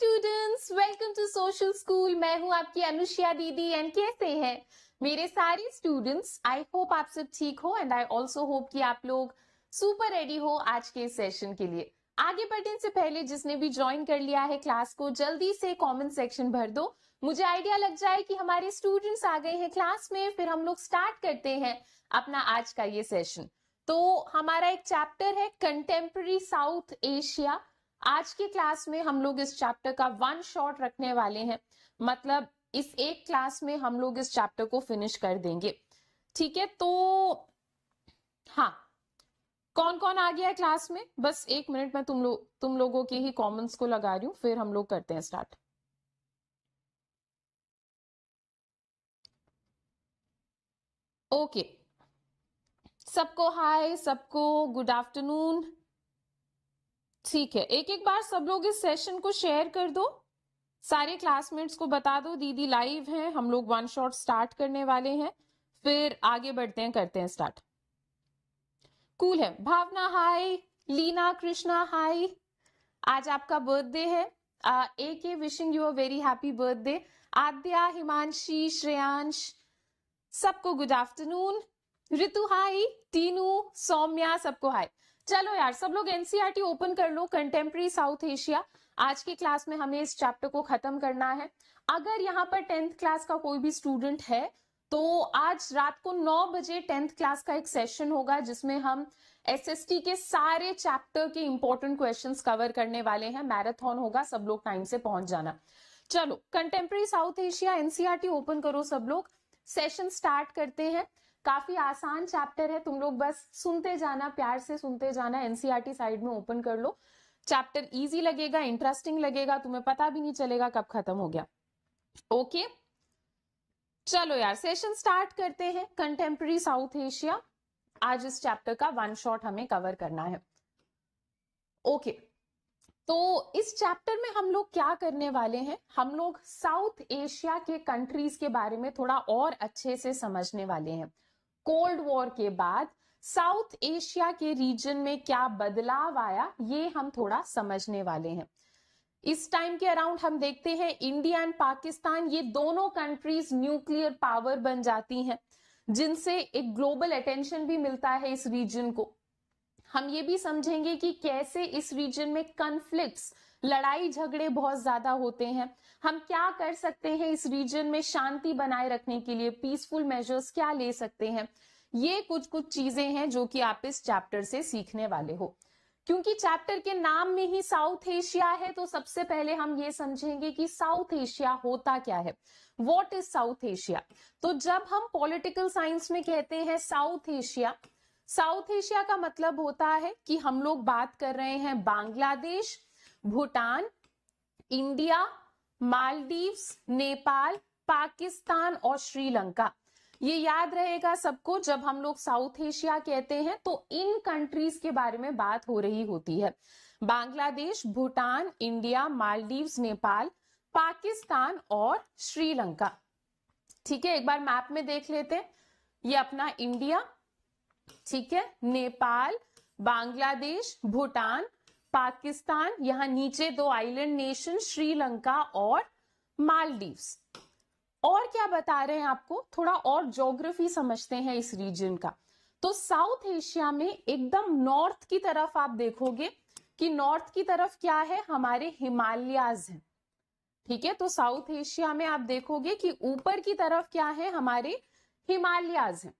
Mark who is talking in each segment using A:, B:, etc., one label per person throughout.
A: Students welcome to social school मैं हूं आपकी अनुष्या दीदी एंड कैसे हैं मेरे सारे स्टूडेंट्स आई होप आप सब ठीक हो एंड आई आल्सो होप कि आप लोग सुपर रेडी हो आज के सेशन के लिए आगे बढ़ने से पहले जिसने भी ज्वाइन कर लिया है क्लास को जल्दी से कमेंट सेक्शन भर दो मुझे आइडिया लग जाए कि हमारे स्टूडेंट्स आ गए हैं क्लास में फिर हम लोग स्टार्ट करते हैं अपना आज का ये सेशन तो हमारा एक चैप्टर है कंटेम्प्रेरी साउथ एशिया आज की क्लास में हम लोग इस चैप्टर का वन शॉट रखने वाले हैं मतलब इस एक क्लास में हम लोग इस चैप्टर को फिनिश कर देंगे ठीक है तो हाँ कौन कौन आ गया है क्लास में बस एक मिनट में तुम लोग तुम लोगों के ही कमेंट्स को लगा रही हूँ फिर हम लोग करते हैं स्टार्ट ओके सबको हाय सबको गुड आफ्टरनून ठीक है एक एक बार सब लोग इस सेशन को शेयर कर दो सारे क्लासमेट्स को बता दो दीदी लाइव है हम लोग वन शॉट स्टार्ट करने वाले हैं फिर आगे बढ़ते हैं करते हैं स्टार्ट कूल cool है भावना हाय लीना कृष्णा हाय आज आपका बर्थडे है ए के wishing you a very happy birthday Aadya Himanshi Shreyansh सबको good afternoon Ritu hi Tinu Saumya सबको हाय चलो यार सब लोग एनसीईआरटी ओपन e कर लो कंटेम्प्रेरी साउथ एशिया आज की क्लास में हमें इस चैप्टर को खत्म करना है अगर यहाँ पर टेंथ क्लास का कोई भी स्टूडेंट है तो आज रात को 9 बजे टेंथ क्लास का एक सेशन होगा जिसमें हम एसएसटी के सारे चैप्टर के इंपॉर्टेंट क्वेश्चंस कवर करने वाले हैं मैराथन होगा सब लोग टाइम से पहुंच जाना चलो contemporary South Asia NCERT open करो सब लोग सेशन स्टार्ट करते हैं काफी आसान चैप्टर है तुम लोग बस सुनते जाना प्यार से सुनते जाना एनसीआरटी साइड e में ओपन कर लो चैप्टर इजी लगेगा इंटरेस्टिंग लगेगा तुम्हें पता भी नहीं चलेगा कब खत्म हो गया ओके okay? चलो यार सेशन स्टार्ट करते हैं कंटेम्प्रेरी साउथ एशिया आज इस चैप्टर का वन शॉट हमें कवर करना है ओके okay. तो इस चैप्टर में हम लोग क्या करने वाले हैं हम लोग साउथ एशिया के कंट्रीज के बारे में थोड़ा और अच्छे से समझने वाले हैं कोल्ड वॉर के बाद साउथ एशिया के रीजन में क्या बदलाव आया ये हम थोड़ा समझने वाले हैं इस टाइम के अराउंड हम देखते हैं इंडिया एंड पाकिस्तान ये दोनों कंट्रीज न्यूक्लियर पावर बन जाती हैं जिनसे एक ग्लोबल अटेंशन भी मिलता है इस रीजन को हम ये भी समझेंगे कि कैसे इस रीजन में कन्फ्लिक्ट्स लड़ाई झगड़े बहुत ज्यादा होते हैं हम क्या कर सकते हैं इस रीजन में शांति बनाए रखने के लिए पीसफुल मेजर्स क्या ले सकते हैं ये कुछ कुछ चीजें हैं जो कि आप इस चैप्टर से सीखने वाले हो क्योंकि चैप्टर के नाम में ही साउथ एशिया है तो सबसे पहले हम ये समझेंगे कि साउथ एशिया होता क्या है वॉट इज साउथ एशिया तो जब हम पॉलिटिकल साइंस में कहते हैं साउथ एशिया साउथ एशिया का मतलब होता है कि हम लोग बात कर रहे हैं बांग्लादेश भूटान इंडिया मालदीव्स नेपाल पाकिस्तान और श्रीलंका ये याद रहेगा सबको जब हम लोग साउथ एशिया कहते हैं तो इन कंट्रीज के बारे में बात हो रही होती है बांग्लादेश भूटान इंडिया मालदीव्स नेपाल पाकिस्तान और श्रीलंका ठीक है एक बार मैप में देख लेते हैं ये अपना इंडिया ठीक है नेपाल बांग्लादेश भूटान पाकिस्तान यहाँ नीचे दो आइलैंड नेशन श्रीलंका और मालदीव्स और क्या बता रहे हैं आपको थोड़ा और ज्योग्राफी समझते हैं इस रीजन का तो साउथ एशिया में एकदम नॉर्थ की तरफ आप देखोगे कि नॉर्थ की तरफ क्या है हमारे हिमालयाज हैं ठीक है तो साउथ एशिया में आप देखोगे कि ऊपर की तरफ क्या है हमारे हिमालयाज हैं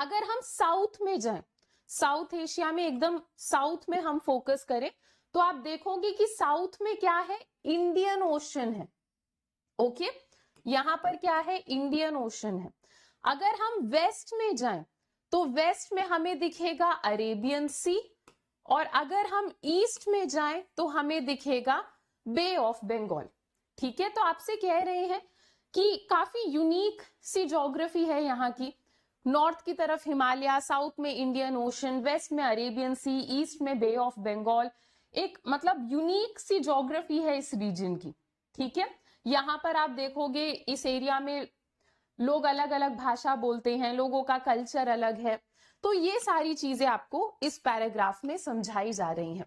A: अगर हम साउथ में जाएं साउथ एशिया में एकदम साउथ में हम फोकस करें तो आप देखोगे कि साउथ में क्या है इंडियन ओशन है ओके okay? यहां पर क्या है इंडियन ओशन है अगर हम वेस्ट में जाएं तो वेस्ट में हमें दिखेगा अरेबियन सी और अगर हम ईस्ट में जाएं तो हमें दिखेगा बे ऑफ बंगाल ठीक है तो आपसे कह रहे हैं कि काफी यूनिक सी जोग्राफी है यहाँ की नॉर्थ की तरफ हिमालय साउथ में इंडियन ओशन वेस्ट में अरेबियन सी ईस्ट में बे ऑफ बंगाल एक मतलब यूनिक सी जोग्राफी है इस रीजन की ठीक है यहाँ पर आप देखोगे इस एरिया में लोग अलग अलग भाषा बोलते हैं लोगों का कल्चर अलग है तो ये सारी चीजें आपको इस पैराग्राफ में समझाई जा रही हैं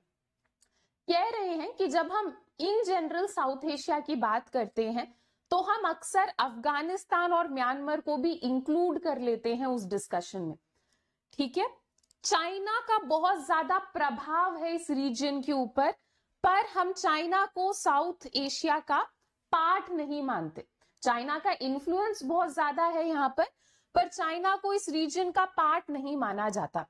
A: कह रहे हैं कि जब हम इन जनरल साउथ एशिया की बात करते हैं तो हम अक्सर अफगानिस्तान और म्यांमार को भी इंक्लूड कर लेते हैं उस डिस्कशन में ठीक है चाइना का बहुत ज्यादा प्रभाव है इस रीजन के ऊपर पर हम चाइना को साउथ एशिया का पार्ट नहीं मानते चाइना का इन्फ्लुएंस बहुत ज्यादा है यहाँ पर पर चाइना को इस रीजन का पार्ट नहीं माना जाता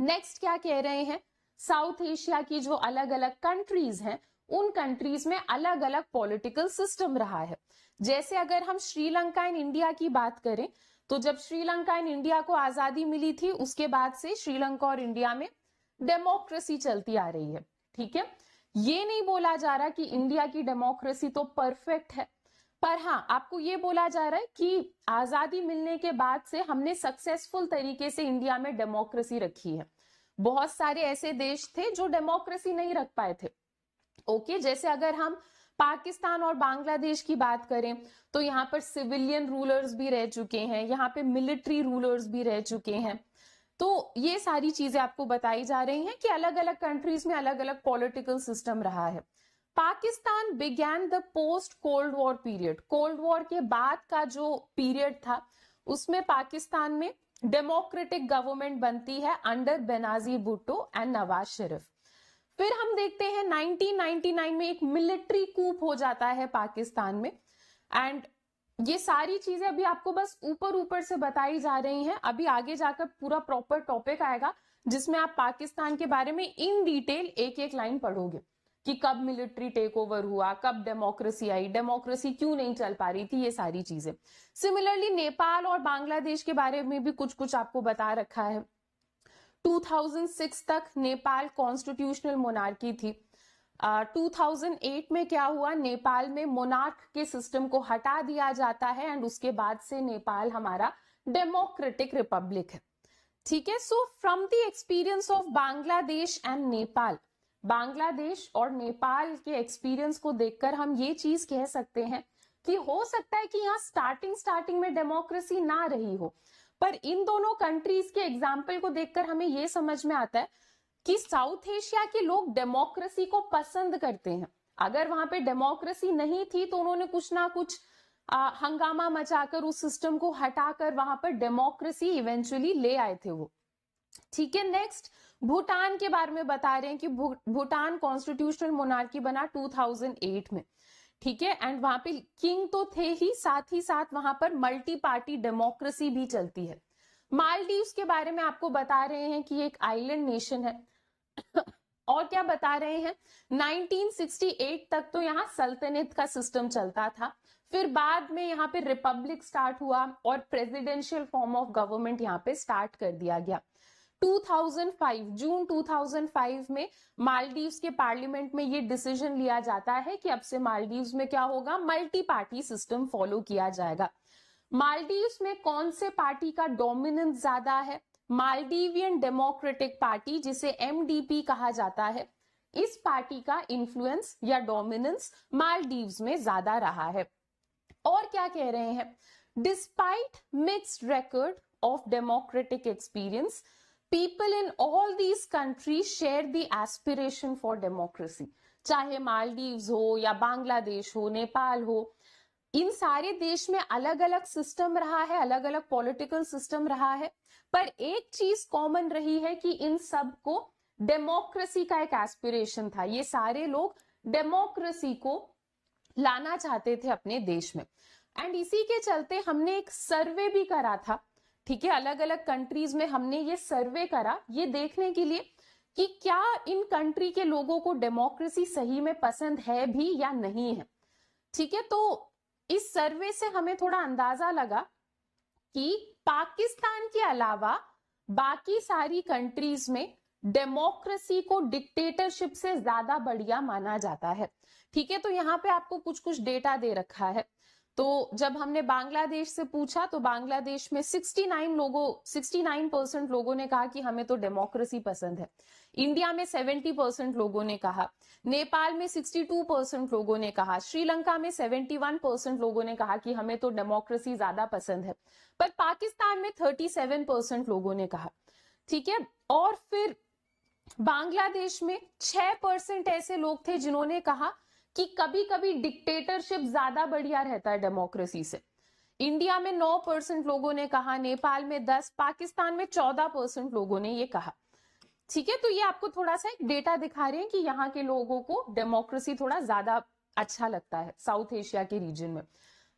A: नेक्स्ट क्या कह रहे हैं साउथ एशिया की जो अलग अलग कंट्रीज हैं उन कंट्रीज में अलग अलग पॉलिटिकल सिस्टम रहा है जैसे अगर हम श्रीलंका एंड इंडिया की बात करें तो जब श्रीलंका एंड इंडिया को आजादी मिली थी उसके बाद से श्रीलंका और इंडिया में डेमोक्रेसी चलती आ रही है ठीक है ये नहीं बोला जा रहा कि इंडिया की डेमोक्रेसी तो परफेक्ट है पर हाँ आपको ये बोला जा रहा है कि आजादी मिलने के बाद से हमने सक्सेसफुल तरीके से इंडिया में डेमोक्रेसी रखी है बहुत सारे ऐसे देश थे जो डेमोक्रेसी नहीं रख पाए थे ओके जैसे अगर हम पाकिस्तान और बांग्लादेश की बात करें तो यहाँ पर सिविलियन रूलर्स भी रह चुके हैं यहाँ पे मिलिट्री रूलर्स भी रह चुके हैं तो ये सारी चीजें आपको बताई जा रही हैं कि अलग अलग कंट्रीज में अलग अलग पॉलिटिकल सिस्टम रहा है Pakistan began the post cold war period cold war के बाद का जो पीरियड था उसमें पाकिस्तान में डेमोक्रेटिक गवर्नमेंट बनती है अंडर बेनाजी भुट्टो एंड नवाज शरीफ फिर हम देखते हैं 1999 में एक मिलिट्री कूप हो जाता है पाकिस्तान में एंड ये सारी चीजें अभी आपको बस ऊपर ऊपर से बताई जा रही हैं अभी आगे जाकर पूरा प्रॉपर टॉपिक आएगा जिसमें आप पाकिस्तान के बारे में इन डिटेल एक एक लाइन पढ़ोगे कि कब मिलिट्री टेक ओवर हुआ कब डेमोक्रेसी आई डेमोक्रेसी क्यों नहीं चल पा रही थी ये सारी चीजें सिमिलरली नेपाल और बांग्लादेश के बारे में भी कुछ कुछ आपको बता रखा है 2006 तक नेपाल कॉन्स्टिट्यूशनल मोनार्की थी uh, 2008 में क्या हुआ नेपाल में मोनार्क के सिस्टम को हटा दिया जाता है एंड उसके बाद से नेपाल हमारा डेमोक्रेटिक रिपब्लिक है ठीक है so from the experience of Bangladesh and Nepal Bangladesh और नेपाल के एक्सपीरियंस को देखकर हम ये चीज कह सकते हैं कि हो सकता है कि यहाँ स्टार्टिंग स्टार्टिंग में डेमोक्रेसी ना रही हो पर इन दोनों कंट्रीज के एग्जाम्पल को देखकर हमें यह समझ में आता है कि साउथ एशिया के लोग डेमोक्रेसी को पसंद करते हैं अगर वहां पे डेमोक्रेसी नहीं थी तो उन्होंने कुछ ना कुछ आ, हंगामा मचाकर उस सिस्टम को हटाकर वहां पर डेमोक्रेसी इवेंचुअली ले आए थे वो ठीक है नेक्स्ट भूटान के बारे में बता रहे हैं कि भूटान कॉन्स्टिट्यूशनल मोनार्की बना 2008 में ठीक है एंड वहां पे किंग तो थे ही साथ ही साथ वहां पर मल्टी पार्टी डेमोक्रेसी भी चलती है मालदीव के बारे में आपको बता रहे हैं कि एक आइलैंड नेशन है और क्या बता रहे हैं 1968 तक तो यहाँ सल्तनत का सिस्टम चलता था फिर बाद में यहाँ पे रिपब्लिक स्टार्ट हुआ और प्रेसिडेंशियल फॉर्म ऑफ गवर्नमेंट यहाँ पे स्टार्ट कर दिया गया 2005 जून 2005 में मालदीव्स के पार्लियामेंट में ये डिसीजन लिया जाता है कि अब से मालदीव्स में क्या होगा मल्टी पार्टी सिस्टम फॉलो किया जाएगा मालदीव्स में कौन से पार्टी का डोमिनेंस ज्यादा है मालदीवियन डेमोक्रेटिक पार्टी जिसे एमडीपी कहा जाता है इस पार्टी का इन्फ्लुएंस या डोमिनेंस मालदीव्स में ज्यादा रहा है और क्या कह रहे हैं despite mix record of democratic experience people in all these country share the aspiration for democracy चाहे मालदीव हो या बांग्लादेश हो नेपाल हो इन सारे देश में अलग अलग सिस्टम रहा है अलग अलग पॉलिटिकल सिस्टम रहा है पर एक चीज कॉमन रही है कि इन सब को डेमोक्रेसी का एक एस्पिरेशन था ये सारे लोग डेमोक्रेसी को लाना चाहते थे अपने देश में एंड इसी के चलते हमने एक सर्वे भी करा था ठीक है अलग अलग कंट्रीज में हमने ये सर्वे करा ये देखने के लिए कि क्या इन कंट्री के लोगों को डेमोक्रेसी सही में पसंद है भी या नहीं है ठीक है तो इस सर्वे से हमें थोड़ा अंदाजा लगा कि पाकिस्तान के अलावा बाकी सारी कंट्रीज में डेमोक्रेसी को डिक्टेटरशिप से ज्यादा बढ़िया माना जाता है ठीक है तो यहाँ पे आपको कुछ कुछ डेटा दे रखा है तो जब हमने बांग्लादेश से पूछा तो बांग्लादेश में 69 लोगों 69 परसेंट लोगों ने कहा कि हमें तो डेमोक्रेसी पसंद है इंडिया में 70 परसेंट लोगों ने कहा नेपाल में 62 परसेंट लोगों ने कहा श्रीलंका में 71 परसेंट लोगों ने कहा कि हमें तो डेमोक्रेसी ज्यादा पसंद है पर पाकिस्तान में 37 परसेंट लोगों ने कहा ठीक है और फिर बांग्लादेश में छह परसेंट ऐसे लोग थे जिन्होंने कहा कि कभी कभी डिक्टेटरशिप ज्यादा बढ़िया रहता है डेमोक्रेसी से इंडिया में 9 परसेंट लोगों ने कहा नेपाल में 10 पाकिस्तान में 14 परसेंट लोगों ने ये कहा ठीक है तो ये आपको थोड़ा सा एक डेटा दिखा रहे हैं कि यहाँ के लोगों को डेमोक्रेसी थोड़ा ज्यादा अच्छा लगता है साउथ एशिया के रीजन में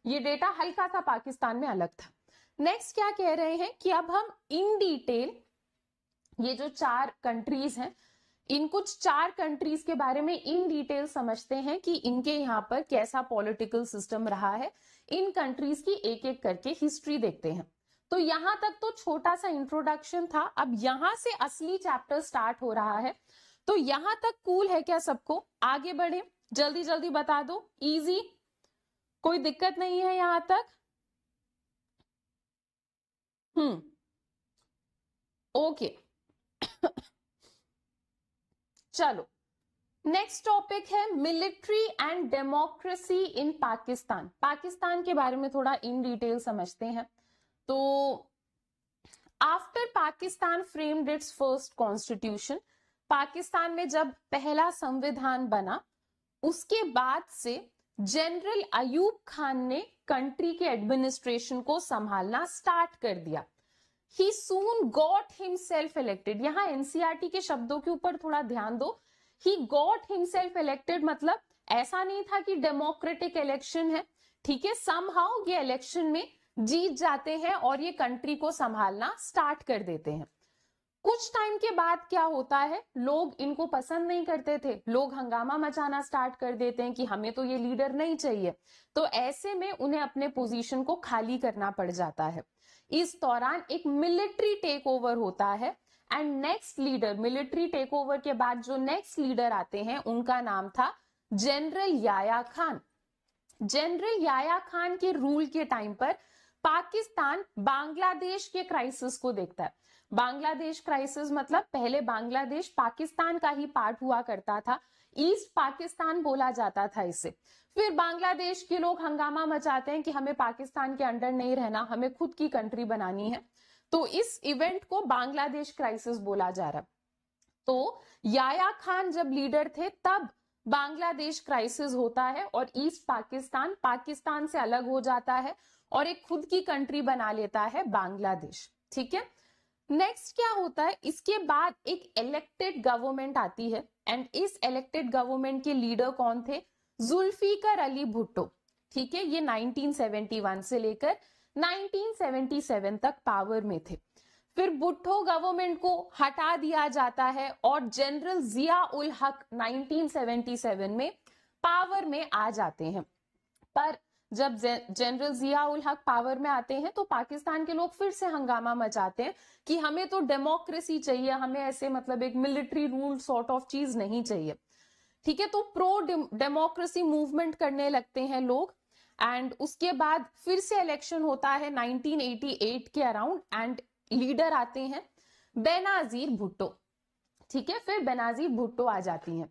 A: ये डेटा हल्का सा पाकिस्तान में अलग था नेक्स्ट क्या कह रहे हैं कि अब हम इन डिटेल ये जो चार कंट्रीज हैं इन कुछ चार कंट्रीज के बारे में इन डिटेल समझते हैं कि इनके यहाँ पर कैसा पॉलिटिकल सिस्टम रहा है इन कंट्रीज की एक एक करके हिस्ट्री देखते हैं तो यहाँ तक तो छोटा सा इंट्रोडक्शन था अब यहाँ से असली चैप्टर स्टार्ट हो रहा है तो यहाँ तक कूल है क्या सबको आगे बढ़े जल्दी जल्दी बता दो इजी कोई दिक्कत नहीं है यहाँ तक हम्म ओके चलो नेक्स्ट टॉपिक है military and democracy in Pakistan Pakistan के बारे में थोड़ा इन डिटेल समझते हैं तो after Pakistan framed its first constitution Pakistan में जब पहला संविधान बना उसके बाद से जनरल अयूब खान ने कंट्री के एडमिनिस्ट्रेशन को संभालना स्टार्ट कर दिया he soon got himself elected यहाँ एनसीआरटी e के शब्दों के ऊपर थोड़ा ध्यान दो ही गॉट हिमसेल्फ इलेक्टेड मतलब ऐसा नहीं था कि डेमोक्रेटिक इलेक्शन है ठीक है सम हाउ ये इलेक्शन में जीत जाते हैं और ये कंट्री को संभालना स्टार्ट कर देते हैं कुछ टाइम के बाद क्या होता है लोग इनको पसंद नहीं करते थे लोग हंगामा मचाना स्टार्ट कर देते हैं कि हमें तो ये लीडर नहीं चाहिए तो ऐसे में उन्हें अपने पोजीशन को खाली करना पड़ जाता है इस दौरान एक मिलिट्री टेक ओवर होता है and next leader military take over के बाद जो नेक्स्ट लीडर आते हैं उनका नाम था जनरल याया खान जनरल याया खान के रूल के टाइम पर पाकिस्तान बांग्लादेश के क्राइसिस को देखता है बांग्लादेश क्राइसिस मतलब पहले बांग्लादेश पाकिस्तान का ही पार्ट हुआ करता था ईस्ट पाकिस्तान बोला जाता था इसे फिर बांग्लादेश के लोग हंगामा मचाते हैं कि हमें पाकिस्तान के अंडर नहीं रहना हमें खुद की कंट्री बनानी है तो इस इवेंट को बांग्लादेश क्राइसिस बोला जा रहा तो याया खान जब लीडर थे तब बांग्लादेश क्राइसिस होता है और ईस्ट पाकिस्तान पाकिस्तान से अलग हो जाता है और एक खुद की कंट्री बना लेता है बांग्लादेश ठीक है नेक्स्ट क्या होता है इसके बाद एक इलेक्टेड गवर्नमेंट आती है एंड इस इलेक्टेड गवर्नमेंट के लीडर कौन थे जुल्फीकर अली भुट्टो ठीक है ये 1971 से लेकर 1977 तक पावर में थे फिर भुट्टो गवर्नमेंट को हटा दिया जाता है और जनरल जिया उल हक 1977 में पावर में आ जाते हैं पर जब जनरल जिया उल हक पावर में आते हैं तो पाकिस्तान के लोग फिर से हंगामा मचाते हैं कि हमें तो डेमोक्रेसी चाहिए हमें ऐसे मतलब एक मिलिट्री रूल सॉर्ट ऑफ चीज नहीं चाहिए ठीक है तो प्रो डेमोक्रेसी मूवमेंट करने लगते हैं लोग एंड उसके बाद फिर से इलेक्शन होता है 1988 के अराउंड एंड लीडर आते हैं बेनाजीर भुट्टो ठीक है फिर बेनाजीर भुट्टो आ जाती हैं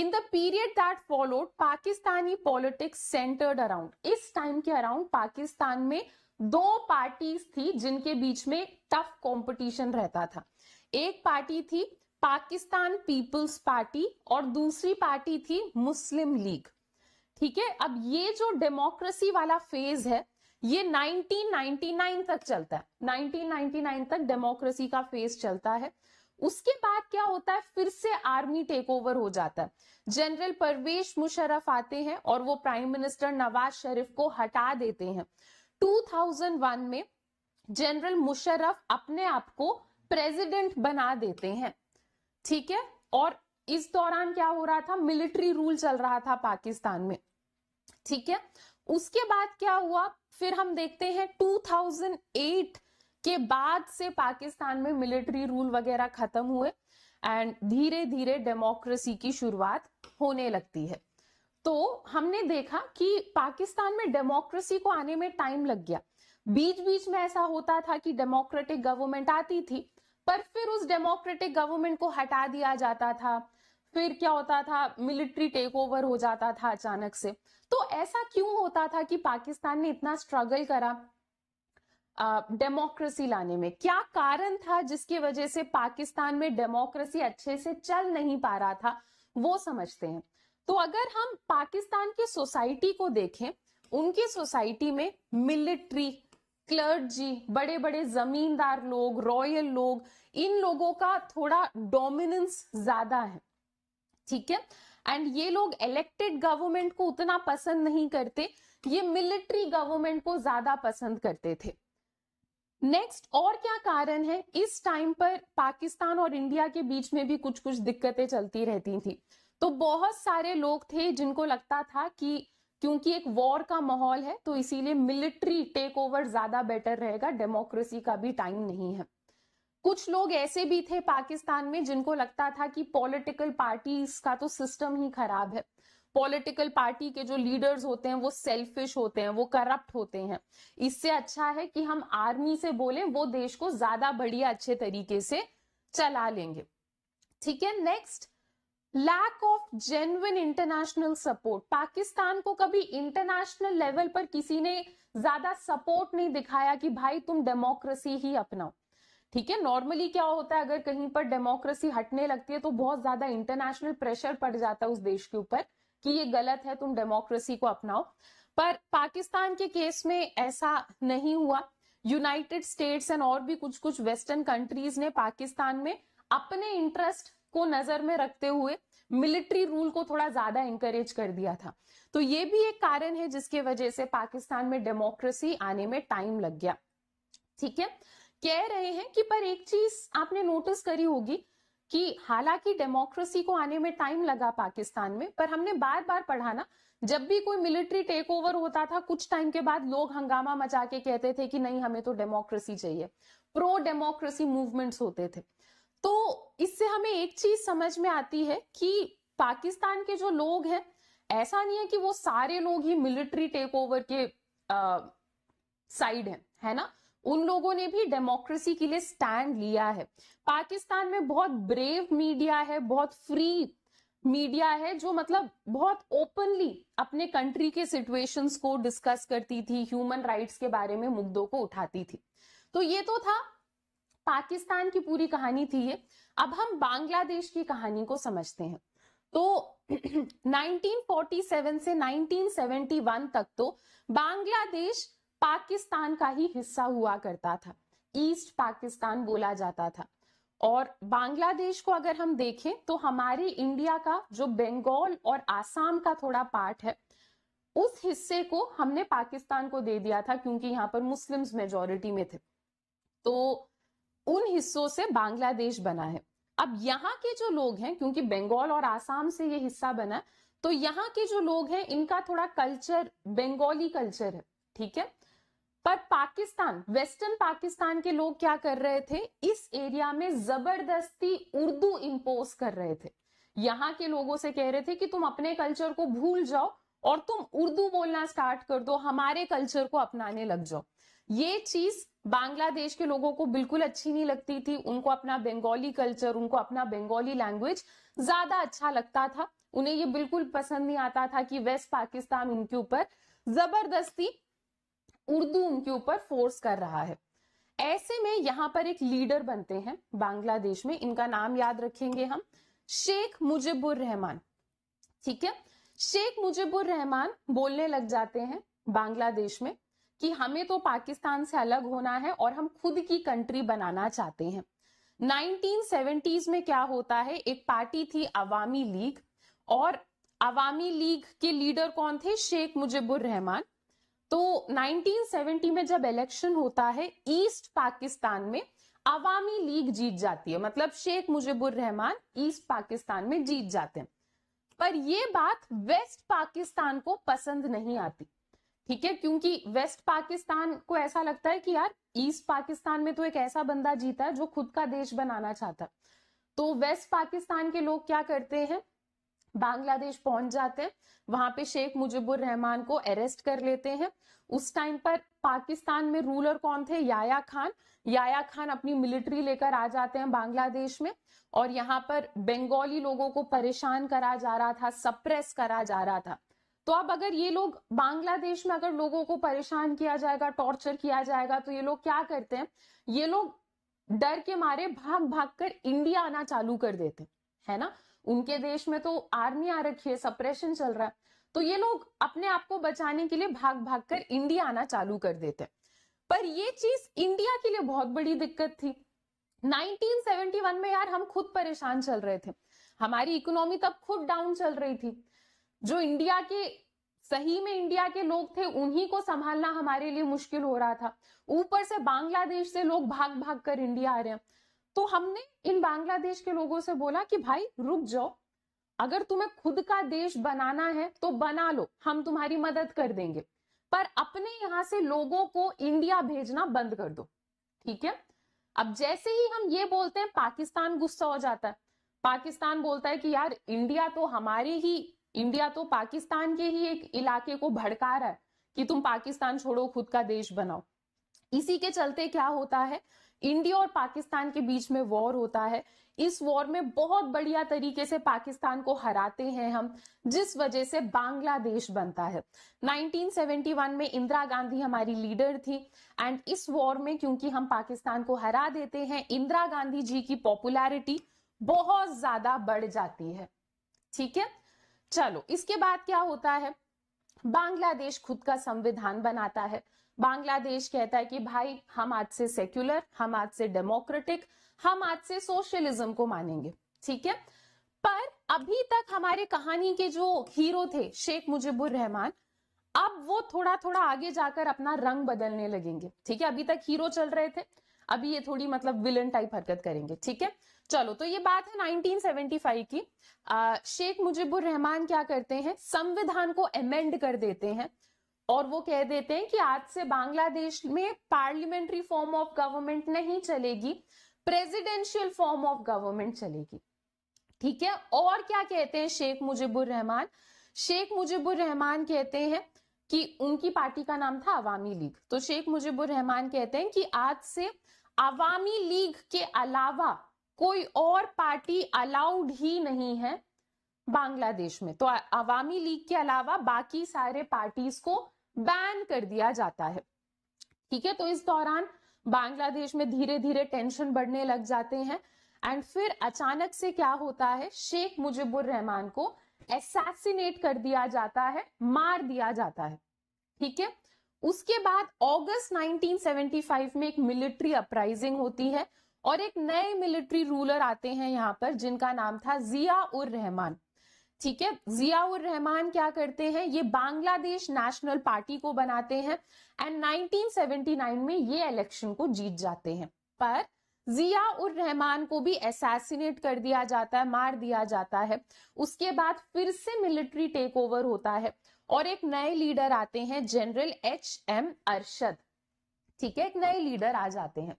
A: in the period that followed Pakistani politics centred around इस टाइम के अराउंड पाकिस्तान में दो पार्टीज थी जिनके बीच में टफ कंपटीशन रहता था एक पार्टी थी पाकिस्तान पीपल्स पार्टी और दूसरी पार्टी थी मुस्लिम लीग ठीक है अब ये जो डेमोक्रेसी वाला फेज है ये 1999 तक चलता है 1999 तक डेमोक्रेसी का फेज चलता है उसके बाद क्या होता है फिर से आर्मी टेक ओवर हो जाता है जनरल परवेश मुशरफ आते हैं और वो प्राइम मिनिस्टर नवाज शरीफ को हटा देते हैं 2001 में जनरल मुशरफ अपने आप को प्रेसिडेंट बना देते हैं ठीक है और इस दौरान क्या हो रहा था मिलिट्री रूल चल रहा था पाकिस्तान में ठीक है उसके बाद क्या हुआ फिर हम देखते हैं 2008 के बाद से पाकिस्तान में मिलिट्री रूल वगैरह खत्म हुए एंड धीरे धीरे डेमोक्रेसी की शुरुआत होने लगती है तो हमने देखा कि पाकिस्तान में डेमोक्रेसी को आने में टाइम लग गया बीच बीच में ऐसा होता था कि डेमोक्रेटिक गवर्नमेंट आती थी पर फिर उस डेमोक्रेटिक गवर्नमेंट को हटा दिया जाता था फिर क्या होता था मिलिट्री टेक ओवर हो जाता था अचानक से तो ऐसा क्यों होता था कि पाकिस्तान ने इतना स्ट्रगल करा डेमोक्रेसी लाने में क्या कारण था जिसकी वजह से पाकिस्तान में डेमोक्रेसी अच्छे से चल नहीं पा रहा था वो समझते हैं तो अगर हम पाकिस्तान की सोसाइटी को देखें उनकी सोसाइटी में मिलिट्री क्लर्जी बड़े बड़े जमींदार लोग रॉयल लोग इन लोगों का थोड़ा डोमिनेंस ज्यादा है ठीक है एंड ये लोग इलेक्टेड गवर्नमेंट को उतना पसंद नहीं करते ये मिलिट्री गवर्नमेंट को ज्यादा पसंद करते थे नेक्स्ट और क्या कारण है इस टाइम पर पाकिस्तान और इंडिया के बीच में भी कुछ कुछ दिक्कतें चलती रहती थी तो बहुत सारे लोग थे जिनको लगता था कि क्योंकि एक वॉर का माहौल है तो इसीलिए मिलिट्री टेक ओवर ज्यादा बेटर रहेगा डेमोक्रेसी का भी टाइम नहीं है कुछ लोग ऐसे भी थे पाकिस्तान में जिनको लगता था कि पॉलिटिकल पार्टीज का तो सिस्टम ही खराब है पॉलिटिकल पार्टी के जो लीडर्स होते हैं वो सेल्फिश होते हैं वो करप्ट होते हैं इससे अच्छा है कि हम आर्मी से बोले वो देश को ज्यादा बढ़िया अच्छे तरीके से चला लेंगे ठीक है next lack of genuine international support Pakistan को कभी इंटरनेशनल लेवल पर किसी ने ज्यादा सपोर्ट नहीं दिखाया कि भाई तुम डेमोक्रेसी ही अपनाओ ठीक है नॉर्मली क्या होता है अगर कहीं पर डेमोक्रेसी हटने लगती है तो बहुत ज्यादा इंटरनेशनल प्रेशर पड़ जाता है उस देश के ऊपर कि ये गलत है तुम डेमोक्रेसी को अपनाओ पर पाकिस्तान के केस में ऐसा नहीं हुआ यूनाइटेड स्टेट्स एंड और भी कुछ कुछ वेस्टर्न कंट्रीज ने पाकिस्तान में अपने इंटरेस्ट को नजर में रखते हुए मिलिट्री रूल को थोड़ा ज्यादा इंकरेज कर दिया था तो ये भी एक कारण है जिसके वजह से पाकिस्तान में डेमोक्रेसी आने में टाइम लग गया ठीक है कह रहे हैं कि पर एक चीज आपने नोटिस करी होगी कि हालांकि डेमोक्रेसी को आने में टाइम लगा पाकिस्तान में पर हमने बार बार पढ़ा ना जब भी कोई मिलिट्री टेक ओवर होता था कुछ टाइम के बाद लोग हंगामा मचा के कहते थे कि नहीं हमें तो डेमोक्रेसी चाहिए प्रो डेमोक्रेसी मूवमेंट्स होते थे तो इससे हमें एक चीज समझ में आती है कि पाकिस्तान के जो लोग हैं ऐसा नहीं है कि वो सारे लोग ही मिलिट्री टेक ओवर के साइड हैं है ना उन लोगों ने भी डेमोक्रेसी के लिए स्टैंड लिया है पाकिस्तान में बहुत ब्रेव मीडिया है बहुत फ्री मीडिया है जो मतलब बहुत ओपनली अपने कंट्री के सिचुएशंस को डिस्कस करती थी ह्यूमन राइट्स के बारे में मुद्दों को उठाती थी तो ये तो था पाकिस्तान की पूरी कहानी थी ये अब हम बांग्लादेश की कहानी को समझते हैं तो 1947 से 1971 तक तो बांग्लादेश पाकिस्तान का ही हिस्सा हुआ करता था ईस्ट पाकिस्तान बोला जाता था और बांग्लादेश को अगर हम देखें तो हमारे इंडिया का जो बंगाल और आसाम का थोड़ा पार्ट है उस हिस्से को हमने पाकिस्तान को दे दिया था क्योंकि यहाँ पर मुस्लिम्स मेजोरिटी में थे तो उन हिस्सों से बांग्लादेश बना है अब यहाँ के जो लोग हैं क्योंकि बंगाल और आसाम से ये हिस्सा बना तो यहाँ के जो लोग हैं इनका थोड़ा कल्चर बंगाली कल्चर है ठीक है पर पाकिस्तान वेस्टर्न पाकिस्तान के लोग क्या कर रहे थे इस एरिया में जबरदस्ती उर्दू इंपोज कर रहे थे यहाँ के लोगों से कह रहे थे कि तुम अपने कल्चर को भूल जाओ और तुम उर्दू बोलना स्टार्ट कर दो हमारे कल्चर को अपनाने लग जाओ ये चीज बांग्लादेश के लोगों को बिल्कुल अच्छी नहीं लगती थी उनको अपना बंगाली कल्चर उनको अपना बंगाली लैंग्वेज ज्यादा अच्छा लगता था उन्हें ये बिल्कुल पसंद नहीं आता था कि वेस्ट पाकिस्तान उनके ऊपर जबरदस्ती उर्दू उनके ऊपर फोर्स कर रहा है ऐसे में यहाँ पर एक लीडर बनते हैं बांग्लादेश में इनका नाम याद रखेंगे हम शेख मुजिबुर रहमान ठीक है शेख मुजिबुर रहमान बोलने लग जाते हैं बांग्लादेश में कि हमें तो पाकिस्तान से अलग होना है और हम खुद की कंट्री बनाना चाहते हैं 1970s में क्या होता है एक पार्टी थी अवामी लीग और अवामी लीग के लीडर कौन थे शेख मुजिबुर रहमान तो 1970 में जब इलेक्शन होता है ईस्ट पाकिस्तान में अवामी लीग जीत जाती है मतलब शेख मुजिबुर रहमान ईस्ट पाकिस्तान में जीत जाते हैं पर यह बात वेस्ट पाकिस्तान को पसंद नहीं आती ठीक है क्योंकि वेस्ट पाकिस्तान को ऐसा लगता है कि यार ईस्ट पाकिस्तान में तो एक ऐसा बंदा जीता है जो खुद का देश बनाना चाहता है तो वेस्ट पाकिस्तान के लोग क्या करते हैं बांग्लादेश पहुंच जाते हैं वहां पे शेख मुजिबुर रहमान को अरेस्ट कर लेते हैं उस टाइम पर पाकिस्तान में रूलर कौन थे याया खान याया खान अपनी मिलिट्री लेकर आ जाते हैं बांग्लादेश में और यहाँ पर बंगाली लोगों को परेशान करा जा रहा था सप्रेस करा जा रहा था तो अब अगर ये लोग बांग्लादेश में अगर लोगों को परेशान किया जाएगा टॉर्चर किया जाएगा तो ये लोग क्या करते हैं ये लोग डर के मारे भाग भाग कर इंडिया आना चालू कर देते हैं है ना उनके देश में तो आर्मी आ रखी है सप्रेशन चल रहा है तो ये लोग अपने आप को बचाने के लिए भाग भाग कर इंडिया आना चालू कर देते हैं पर ये चीज इंडिया के लिए बहुत बड़ी दिक्कत थी 1971 में यार हम खुद परेशान चल रहे थे हमारी इकोनॉमी तब खुद डाउन चल रही थी जो इंडिया के सही में इंडिया के लोग थे उन्हीं को संभालना हमारे लिए मुश्किल हो रहा था ऊपर से बांग्लादेश से लोग भाग भाग कर इंडिया आ रहे हैं तो हमने इन बांग्लादेश के लोगों से बोला कि भाई रुक जाओ अगर तुम्हें खुद का देश बनाना है तो बना लो हम तुम्हारी मदद कर देंगे पर अपने यहां से लोगों को इंडिया भेजना बंद कर दो ठीक है अब जैसे ही हम ये बोलते हैं पाकिस्तान गुस्सा हो जाता है पाकिस्तान बोलता है कि यार इंडिया तो हमारे ही इंडिया तो पाकिस्तान के ही एक इलाके को भड़का रहा है कि तुम पाकिस्तान छोड़ो खुद का देश बनाओ इसी के चलते क्या होता है इंडिया और पाकिस्तान के बीच में वॉर होता है इस वॉर में बहुत बढ़िया तरीके से पाकिस्तान को हराते हैं हम जिस वजह से बांग्लादेश बनता है 1971 में इंदिरा गांधी हमारी लीडर थी एंड इस वॉर में क्योंकि हम पाकिस्तान को हरा देते हैं इंदिरा गांधी जी की पॉपुलैरिटी बहुत ज्यादा बढ़ जाती है ठीक है चलो इसके बाद क्या होता है बांग्लादेश खुद का संविधान बनाता है बांग्लादेश कहता है कि भाई हम आज से सेक्युलर हम आज से डेमोक्रेटिक हम आज से सोशलिज्म को मानेंगे ठीक है पर अभी तक हमारे कहानी के जो हीरो थे शेख मुजिबुर रहमान अब वो थोड़ा थोड़ा आगे जाकर अपना रंग बदलने लगेंगे ठीक है अभी तक हीरो चल रहे थे अभी ये थोड़ी मतलब विलन टाइप हरकत करेंगे ठीक है चलो तो ये बात है 1975 की आ, शेख मुजिबुर रहमान क्या करते हैं संविधान को एमेंड कर देते हैं और वो कह देते हैं कि आज से बांग्लादेश में पार्लियामेंट्री फॉर्म ऑफ गवर्नमेंट नहीं चलेगी प्रेसिडेंशियल फॉर्म ऑफ गवर्नमेंट चलेगी ठीक है और क्या कहते हैं शेख मुजिबुर रहमान शेख मुजिबुर रहमान कहते हैं कि उनकी पार्टी का नाम था अवामी लीग तो शेख मुजिबुर रहमान कहते हैं कि आज से अवामी लीग के अलावा कोई और पार्टी अलाउड ही नहीं है बांग्लादेश में तो अवामी लीग के अलावा बाकी सारे पार्टीज को बैन कर दिया जाता है ठीक है तो इस दौरान बांग्लादेश में धीरे धीरे टेंशन बढ़ने लग जाते हैं एंड फिर अचानक से क्या होता है शेख मुजिबुर रहमान को एसैसिनेट कर दिया जाता है मार दिया जाता है ठीक है उसके बाद अगस्त 1975 में एक मिलिट्री अपराइजिंग होती है और एक नए मिलिट्री रूलर आते हैं यहाँ पर जिनका नाम था जिया उर रहमान ठीक है जियाउर रहमान क्या करते हैं ये बांग्लादेश नेशनल पार्टी को बनाते हैं एंड 1979 में ये इलेक्शन को जीत जाते हैं पर जिया उर रहमान को भी एसैसिनेट कर दिया जाता है मार दिया जाता है उसके बाद फिर से मिलिट्री टेक ओवर होता है और एक नए लीडर आते हैं जनरल एच एम अरशद ठीक है एक नए लीडर आ जाते हैं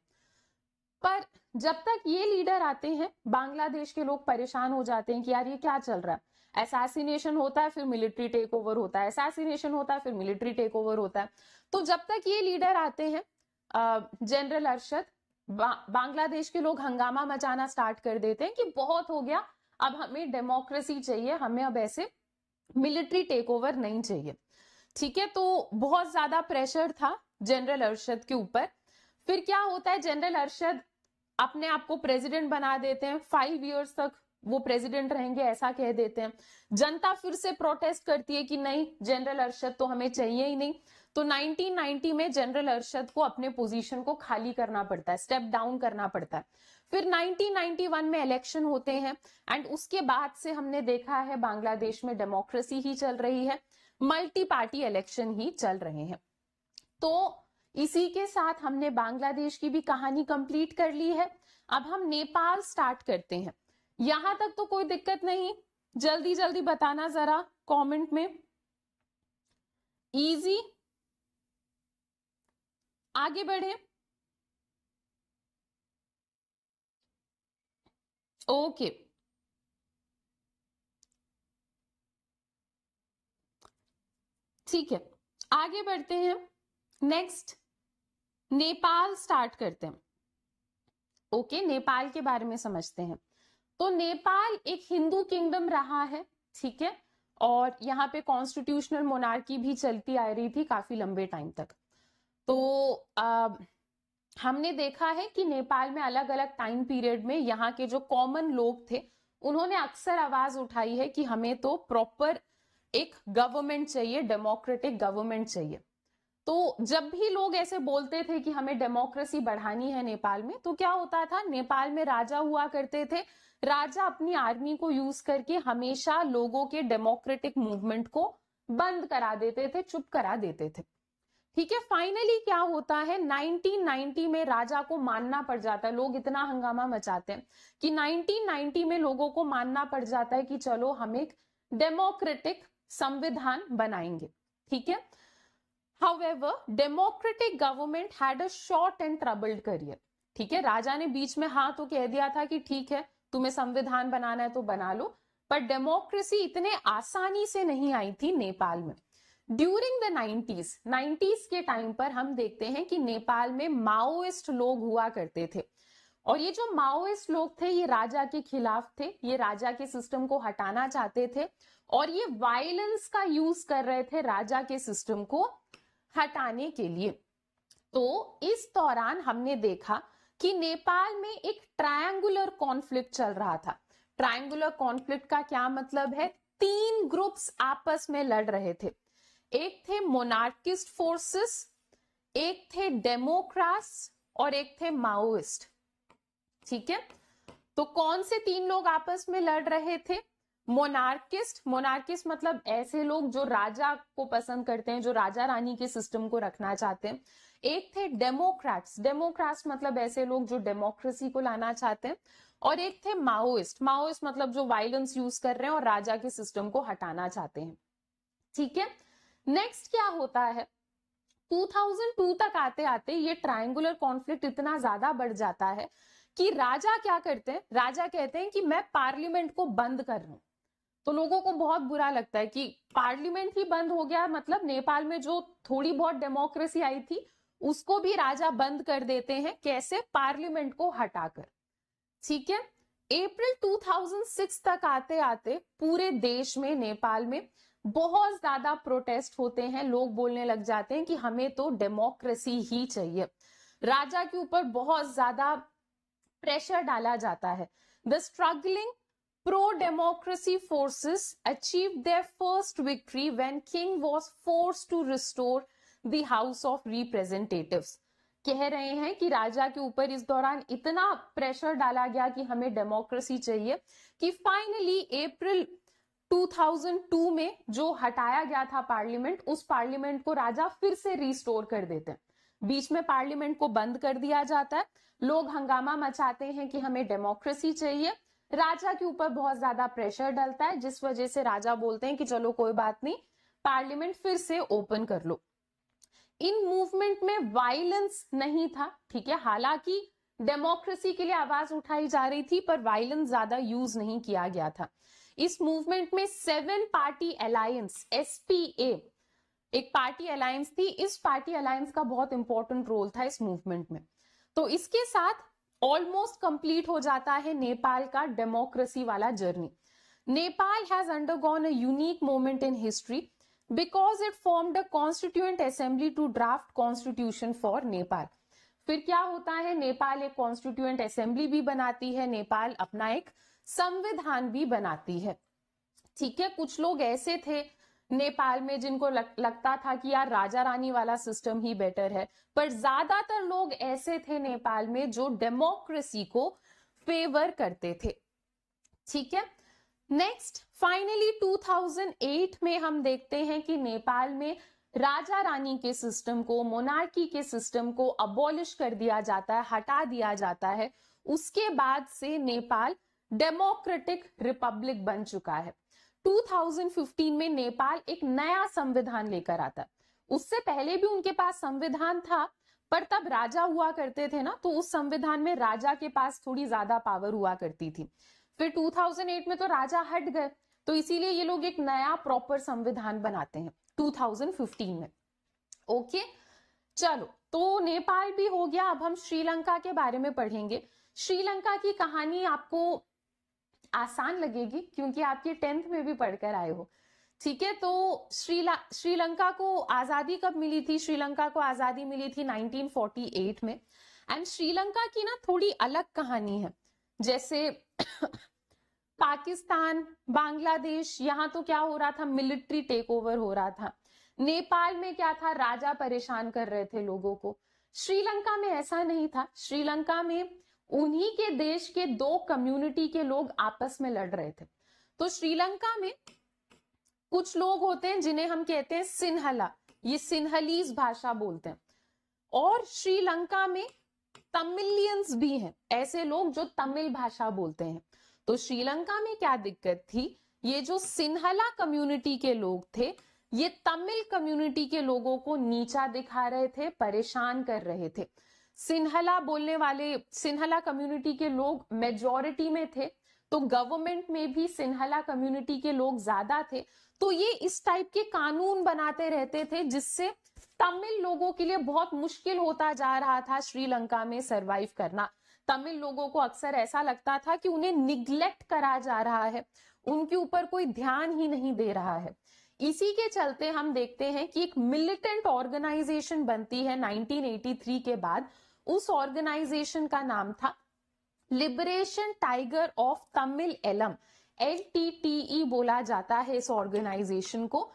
A: पर जब तक ये लीडर आते हैं बांग्लादेश के लोग परेशान हो जाते हैं कि यार ये क्या चल रहा है एसासीनेशन होता है फिर मिलिट्री टेक ओवर होता है असैसिनेशन होता है फिर मिलिट्री टेक ओवर होता है तो जब तक ये लीडर आते हैं जनरल अरशद बांग्लादेश के लोग हंगामा मचाना स्टार्ट कर देते हैं कि बहुत हो गया अब हमें डेमोक्रेसी चाहिए हमें अब ऐसे मिलिट्री टेक ओवर नहीं चाहिए ठीक है तो बहुत ज्यादा प्रेशर था जनरल अरशद के ऊपर फिर क्या होता है जनरल अरशद अपने आप को प्रेसिडेंट बना देते हैं फाइव इयर्स तक वो प्रेसिडेंट रहेंगे ऐसा कह देते हैं जनता फिर से प्रोटेस्ट करती है कि नहीं जनरल अरशद तो हमें चाहिए ही नहीं तो 1990 में जनरल अरशद को अपने पोजीशन को खाली करना पड़ता है स्टेप डाउन करना पड़ता है फिर 1991 में इलेक्शन होते हैं एंड उसके बाद से हमने देखा है बांग्लादेश में डेमोक्रेसी ही चल रही है मल्टी पार्टी इलेक्शन ही चल रहे हैं तो इसी के साथ हमने बांग्लादेश की भी कहानी कंप्लीट कर ली है अब हम नेपाल स्टार्ट करते हैं यहां तक तो कोई दिक्कत नहीं जल्दी जल्दी बताना जरा कमेंट में इजी आगे बढ़े ओके ठीक है आगे बढ़ते हैं नेक्स्ट नेपाल स्टार्ट करते हैं ओके नेपाल के बारे में समझते हैं तो नेपाल एक हिंदू किंगडम रहा है ठीक है और यहाँ पे कॉन्स्टिट्यूशनल मोनार्की भी चलती आ रही थी काफी लंबे टाइम तक तो आ, हमने देखा है कि नेपाल में अलग अलग टाइम पीरियड में यहाँ के जो कॉमन लोग थे उन्होंने अक्सर आवाज उठाई है कि हमें तो प्रॉपर एक गवर्नमेंट चाहिए डेमोक्रेटिक गवर्नमेंट चाहिए तो जब भी लोग ऐसे बोलते थे कि हमें डेमोक्रेसी बढ़ानी है नेपाल में तो क्या होता था नेपाल में राजा हुआ करते थे राजा अपनी आर्मी को यूज करके हमेशा लोगों के डेमोक्रेटिक मूवमेंट को बंद करा देते थे चुप करा देते थे ठीक है फाइनली क्या होता है 1990 में राजा को मानना पड़ जाता है लोग इतना हंगामा मचाते हैं कि 1990 में लोगों को मानना पड़ जाता है कि चलो हम एक डेमोक्रेटिक संविधान बनाएंगे ठीक है however democratic government had a short and troubled career ठीक है राजा ने बीच में हाँ तो कह दिया था कि ठीक है तुम्हें संविधान बनाना है तो बना लो पर डेमोक्रेसी इतने आसानी से नहीं आई थी नेपाल में ड्यूरिंग द नाइन्टीज नाइन्टीज के टाइम पर हम देखते हैं कि नेपाल में माओइस्ट लोग हुआ करते थे और ये जो माओइस्ट लोग थे ये राजा के खिलाफ थे ये राजा के सिस्टम को हटाना चाहते थे और ये वायलेंस का यूज कर रहे थे राजा के सिस्टम को हटाने के लिए तो इस दौरान हमने देखा कि नेपाल में एक ट्रायंगुलर कॉन्फ्लिक्ट चल रहा था ट्रायंगुलर कॉन्फ्लिक्ट का क्या मतलब है तीन ग्रुप्स आपस में लड़ रहे थे एक थे मोनार्किस्ट फोर्सेस एक थे डेमोक्रास और एक थे माओइस्ट ठीक है तो कौन से तीन लोग आपस में लड़ रहे थे मोनार्किस्ट मोनार्किस्ट मतलब ऐसे लोग जो राजा को पसंद करते हैं जो राजा रानी के सिस्टम को रखना चाहते हैं एक थे डेमोक्रेट्स डेमोक्रेट्स मतलब ऐसे लोग जो डेमोक्रेसी को लाना चाहते हैं और एक थे माओइस्ट माओइस्ट मतलब जो वायलेंस यूज कर रहे हैं और राजा के सिस्टम को हटाना चाहते हैं ठीक है नेक्स्ट क्या होता है 2002 तक आते आते ये ट्रायंगुलर कॉन्फ्लिक्ट इतना ज्यादा बढ़ जाता है कि राजा क्या करते हैं राजा कहते हैं कि मैं पार्लियामेंट को बंद कर रहा हूं तो लोगों को बहुत बुरा लगता है कि पार्लियामेंट ही बंद हो गया मतलब नेपाल में जो थोड़ी बहुत डेमोक्रेसी आई थी उसको भी राजा बंद कर देते हैं कैसे पार्लियामेंट को हटाकर ठीक है अप्रैल 2006 तक आते आते पूरे देश में नेपाल में बहुत ज्यादा प्रोटेस्ट होते हैं लोग बोलने लग जाते हैं कि हमें तो डेमोक्रेसी ही चाहिए राजा के ऊपर बहुत ज्यादा प्रेशर डाला जाता है the struggling pro democracy forces achieve their first victory when king was force to restore the house of representative कह रहे हैं कि राजा के ऊपर इस दौरान इतना प्रेशर डाला गया कि हमें डेमोक्रेसी चाहिए कि फाइनली अप्रैल 2002 में जो हटाया गया था पार्लियामेंट उस पार्लियामेंट को राजा फिर से रिस्टोर कर देते हैं बीच में पार्लियामेंट को बंद कर दिया जाता है लोग हंगामा मचाते हैं कि हमें डेमोक्रेसी चाहिए राजा के ऊपर बहुत ज्यादा प्रेशर डलता है जिस वजह से राजा बोलते हैं कि चलो कोई बात नहीं पार्लियामेंट फिर से ओपन कर लो इन मूवमेंट में वायलेंस नहीं था ठीक है हालांकि डेमोक्रेसी के लिए आवाज उठाई जा रही थी पर वायलेंस ज्यादा यूज नहीं किया गया था इस मूवमेंट में सेवन पार्टी अलायंस एस एक पार्टी अलायंस थी इस पार्टी अलायंस का बहुत इंपॉर्टेंट रोल था इस मूवमेंट में तो इसके साथ ऑलमोस्ट कंप्लीट हो जाता है नेपाल का डेमोक्रेसी वाला journey Nepal has undergone a unique moment in history because it formed the constituent assembly to draft constitution for Nepal फिर क्या होता है नेपाल एक कॉन्स्टिट्यूएंट असेंबली भी बनाती है नेपाल अपना एक संविधान भी बनाती है ठीक है कुछ लोग ऐसे थे नेपाल में जिनको लग, लगता था कि यार राजा रानी वाला सिस्टम ही बेटर है पर ज्यादातर लोग ऐसे थे नेपाल में जो डेमोक्रेसी को फेवर करते थे ठीक है नेक्स्ट फाइनली 2008 में हम देखते हैं कि नेपाल में राजा रानी के सिस्टम को मोनार्की के सिस्टम को अबॉलिश कर दिया जाता है हटा दिया जाता है उसके बाद से नेपाल डेमोक्रेटिक रिपब्लिक बन चुका है 2015 में नेपाल एक नया संविधान लेकर आता है उससे पहले भी उनके पास संविधान था पर तब राजा हुआ करते थे ना तो उस संविधान में राजा के पास थोड़ी ज्यादा पावर हुआ करती थी फिर 2008 में तो राजा हट गए तो इसीलिए ये लोग एक नया प्रॉपर संविधान बनाते हैं 2015 में ओके चलो तो नेपाल भी हो गया अब हम श्रीलंका के बारे में पढ़ेंगे श्रीलंका की कहानी आपको आसान लगेगी क्योंकि आप ये टेंथ में भी पढ़कर आए हो ठीक है तो श्रीला श्रीलंका को आजादी कब मिली थी श्रीलंका को आजादी मिली थी 1948 में एंड श्रीलंका की ना थोड़ी अलग कहानी है जैसे पाकिस्तान बांग्लादेश यहाँ तो क्या हो रहा था मिलिट्री टेक ओवर हो रहा था नेपाल में क्या था राजा परेशान कर रहे थे लोगों को श्रीलंका में ऐसा नहीं था श्रीलंका में उन्हीं के देश के दो कम्युनिटी के लोग आपस में लड़ रहे थे तो श्रीलंका में कुछ लोग होते हैं जिन्हें हम कहते हैं सिन्हला ये सिन्हलीज भाषा बोलते हैं और श्रीलंका में तमिलियंस भी हैं ऐसे लोग जो तमिल भाषा बोलते हैं तो श्रीलंका में क्या दिक्कत थी ये जो सिन्हला कम्युनिटी के लोग थे ये तमिल कम्युनिटी के लोगों को नीचा दिखा रहे थे परेशान कर रहे थे सिन्हला बोलने वाले सिन्हला कम्युनिटी के लोग मेजोरिटी में थे तो गवर्नमेंट में भी सिन्हला कम्युनिटी के लोग ज्यादा थे तो ये इस टाइप के कानून बनाते रहते थे जिससे तमिल लोगों के लिए बहुत मुश्किल होता जा रहा था श्रीलंका में सरवाइव करना तमिल लोगों को अक्सर ऐसा लगता था कि उन्हें निग्लेक्ट करा जा रहा है उनके ऊपर कोई ध्यान ही नहीं दे रहा है इसी के चलते हम देखते हैं कि एक मिलिटेंट ऑर्गेनाइजेशन बनती है 1983 के बाद उस ऑर्गेनाइजेशन का नाम था liberation tiger of Tamil Eelam L बोला जाता है इस ऑर्गेनाइजेशन को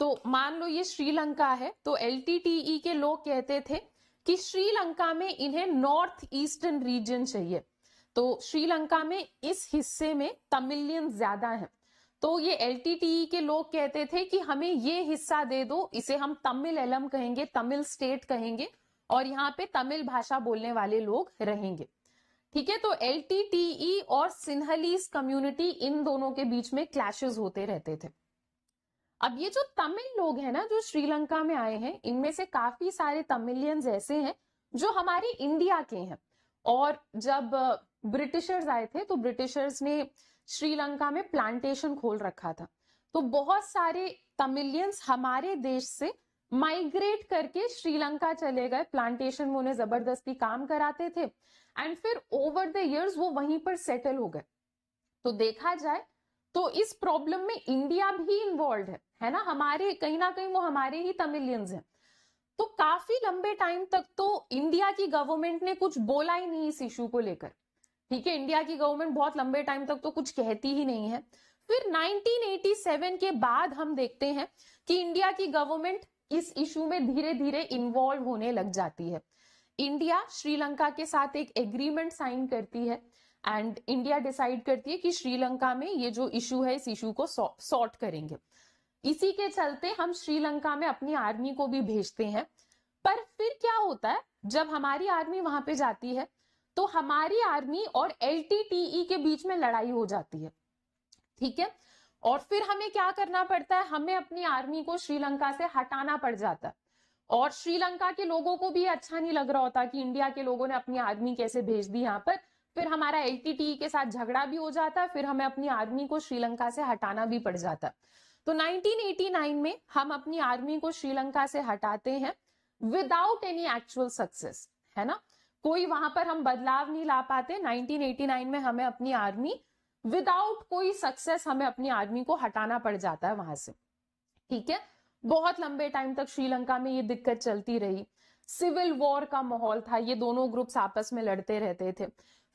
A: तो मान लो ये श्रीलंका है तो एल e के लोग कहते थे कि श्रीलंका में इन्हें नॉर्थ ईस्टर्न रीजन चाहिए तो श्रीलंका में इस हिस्से में तमिलियन ज्यादा हैं तो ये एल e के लोग कहते थे कि हमें ये हिस्सा दे दो इसे हम तमिल एलम कहेंगे तमिल स्टेट कहेंगे और यहाँ पे तमिल भाषा बोलने वाले लोग रहेंगे ठीक है तो एल e और सिन्हलीस कम्युनिटी इन दोनों के बीच में क्लैशेस होते रहते थे अब ये जो तमिल लोग हैं ना जो श्रीलंका में आए हैं इनमें से काफी सारे तमिलियंस ऐसे हैं जो हमारी इंडिया के हैं और जब ब्रिटिशर्स आए थे तो ब्रिटिशर्स ने श्रीलंका में प्लांटेशन खोल रखा था तो बहुत सारे तमिलियंस हमारे देश से माइग्रेट करके श्रीलंका चले गए प्लांटेशन में उन्हें जबरदस्ती काम कराते थे एंड फिर ओवर द इयर्स वो वहीं पर सेटल हो गए तो देखा जाए तो इस प्रॉब्लम में इंडिया भी इन्वॉल्व है है ना हमारे कहीं ना कहीं वो हमारे ही तमिलियंस हैं तो काफी लंबे टाइम तक तो इंडिया की गवर्नमेंट ने कुछ बोला ही नहीं इस इशू को लेकर ठीक है इंडिया की गवर्नमेंट बहुत लंबे टाइम तक तो कुछ कहती ही नहीं है फिर 1987 के बाद हम देखते हैं कि इंडिया की गवर्नमेंट इस इशू में धीरे धीरे इन्वॉल्व होने लग जाती है इंडिया श्रीलंका के साथ एक एग्रीमेंट साइन करती है एंड इंडिया डिसाइड करती है कि श्रीलंका में ये जो इशू है इस इशू को सॉर्ट करेंगे इसी के चलते हम श्रीलंका में अपनी आर्मी को भी भेजते हैं पर फिर क्या होता है जब हमारी आर्मी वहां पे जाती है तो हमारी आर्मी और एल के बीच में लड़ाई हो जाती है ठीक है और फिर हमें क्या करना पड़ता है हमें अपनी आर्मी को श्रीलंका से हटाना पड़ जाता है और श्रीलंका के लोगों को भी अच्छा नहीं लग रहा होता कि इंडिया के लोगों ने अपनी आर्मी कैसे भेज दी यहाँ पर फिर हमारा एल e के साथ झगड़ा भी हो जाता फिर हमें अपनी आर्मी को श्रीलंका से हटाना भी पड़ जाता तो 1989 में हम अपनी आर्मी को श्रीलंका से हटाते हैं विदाउट एनी एक्चुअल सक्सेस है ना कोई वहां पर हम बदलाव नहीं ला पाते 1989 में हमें अपनी आर्मी विदाउट कोई सक्सेस हमें अपनी आर्मी को हटाना पड़ जाता है वहां से ठीक है बहुत लंबे टाइम तक श्रीलंका में ये दिक्कत चलती रही सिविल वॉर का माहौल था ये दोनों ग्रुप्स आपस में लड़ते रहते थे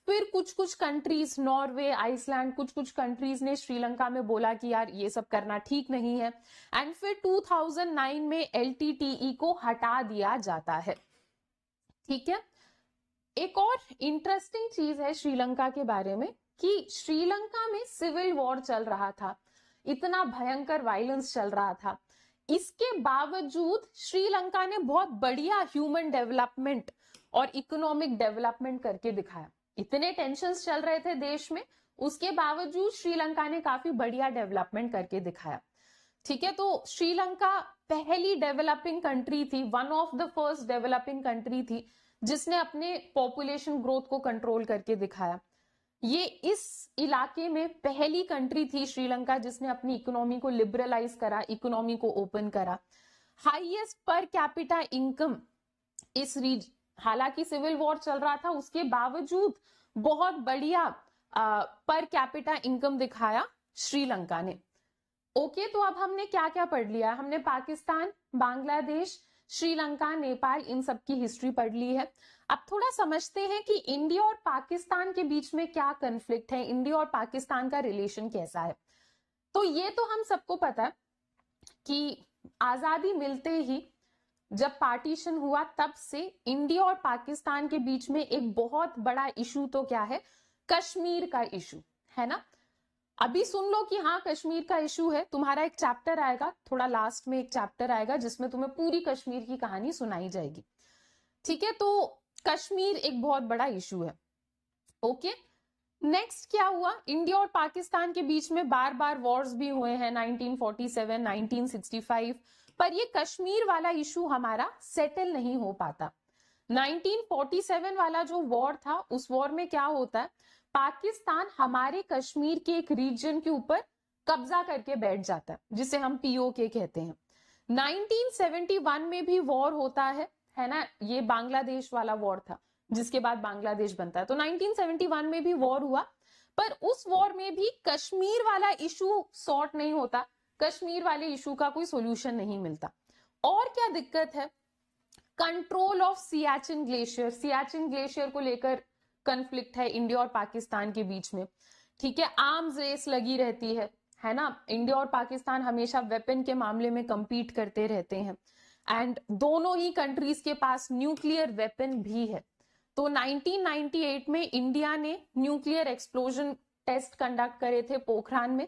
A: फिर कुछ कुछ कंट्रीज नॉर्वे आइसलैंड कुछ कुछ कंट्रीज ने श्रीलंका में बोला कि यार ये सब करना ठीक नहीं है एंड फिर 2009 में एल e को हटा दिया जाता है ठीक है एक और इंटरेस्टिंग चीज है श्रीलंका के बारे में कि श्रीलंका में सिविल वॉर चल रहा था इतना भयंकर वायलेंस चल रहा था इसके बावजूद श्रीलंका ने बहुत बढ़िया ह्यूमन डेवलपमेंट और इकोनॉमिक डेवलपमेंट करके दिखाया इतने टेंशन चल रहे थे देश में उसके बावजूद श्रीलंका ने काफी बढ़िया डेवलपमेंट करके दिखाया ठीक है तो श्रीलंका पहली डेवलपिंग कंट्री थी one of the first developing country थी जिसने अपने पॉपुलेशन ग्रोथ को कंट्रोल करके दिखाया ये इस इलाके में पहली कंट्री थी श्रीलंका जिसने अपनी इकोनॉमी को लिबरलाइज करा इकोनॉमी को ओपन करा हाईएस्ट पर कैपिटा इनकम इस हालांकि सिविल वॉर चल रहा था उसके बावजूद बहुत बढ़िया पर कैपिटा इनकम दिखाया श्रीलंका ने ओके तो अब हमने क्या क्या पढ़ लिया हमने पाकिस्तान बांग्लादेश श्रीलंका नेपाल इन सब की हिस्ट्री पढ़ ली है अब थोड़ा समझते हैं कि इंडिया और पाकिस्तान के बीच में क्या कंफ्लिक्ट है इंडिया और पाकिस्तान का रिलेशन कैसा है तो ये तो हम सबको पता है कि आजादी मिलते ही जब पार्टीशन हुआ तब से इंडिया और पाकिस्तान के बीच में एक बहुत बड़ा इशू तो क्या है कश्मीर का इशू है ना अभी सुन लो कि हाँ कश्मीर का इशू है तुम्हारा एक चैप्टर आएगा थोड़ा लास्ट में एक चैप्टर आएगा जिसमें तुम्हें पूरी कश्मीर की कहानी सुनाई जाएगी ठीक है तो कश्मीर एक बहुत बड़ा इशू है ओके नेक्स्ट क्या हुआ इंडिया और पाकिस्तान के बीच में बार बार वॉर्स भी हुए हैं 1947, 1965 पर ये कश्मीर वाला इशू हमारा सेटल नहीं हो पाता 1947 वाला जो वॉर था उस वॉर में क्या होता है पाकिस्तान हमारे कश्मीर के एक रीजन के ऊपर कब्जा करके बैठ जाता है जिसे हम पीओके कहते हैं 1971 में भी वॉर होता है है ना ये बांग्लादेश वाला वॉर था जिसके बाद बांग्लादेश बनता है तो 1971 में भी वॉर हुआ पर उस वॉर में भी कश्मीर वाला इशू सॉर्ट नहीं होता कश्मीर वाले इशू का कोई सोल्यूशन नहीं मिलता और क्या दिक्कत है control of Siachen glacier Siachen glacier को लेकर कंफ्लिक्ट है इंडिया और पाकिस्तान के बीच में ठीक है आर्म्स रेस लगी रहती है है ना इंडिया और पाकिस्तान हमेशा वेपन के मामले में कंपीट करते रहते हैं एंड दोनों ही कंट्रीज के पास न्यूक्लियर वेपन भी है तो 1998 में इंडिया ने न्यूक्लियर एक्सप्लोजन टेस्ट कंडक्ट करे थे पोखरान में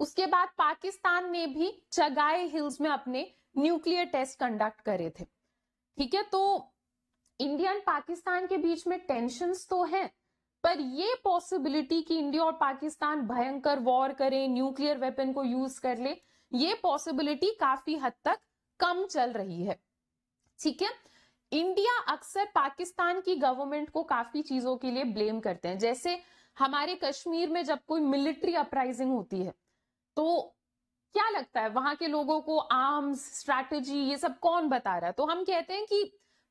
A: उसके बाद पाकिस्तान ने भी चगाए हिल्स में अपने न्यूक्लियर टेस्ट कंडक्ट करे थे ठीक है तो इंडिया एंड पाकिस्तान के बीच में टेंशन तो है पर ये पॉसिबिलिटी कि इंडिया और पाकिस्तान भयंकर वॉर करें न्यूक्लियर वेपन को यूज कर ले ये पॉसिबिलिटी काफी हद तक कम चल रही है ठीक है इंडिया अक्सर पाकिस्तान की गवर्नमेंट को काफी चीजों के लिए ब्लेम करते हैं जैसे हमारे कश्मीर में जब कोई मिलिट्री अपराइजिंग होती है तो क्या लगता है वहां के लोगों को आर्म्स स्ट्रैटेजी ये सब कौन बता रहा है तो हम कहते हैं कि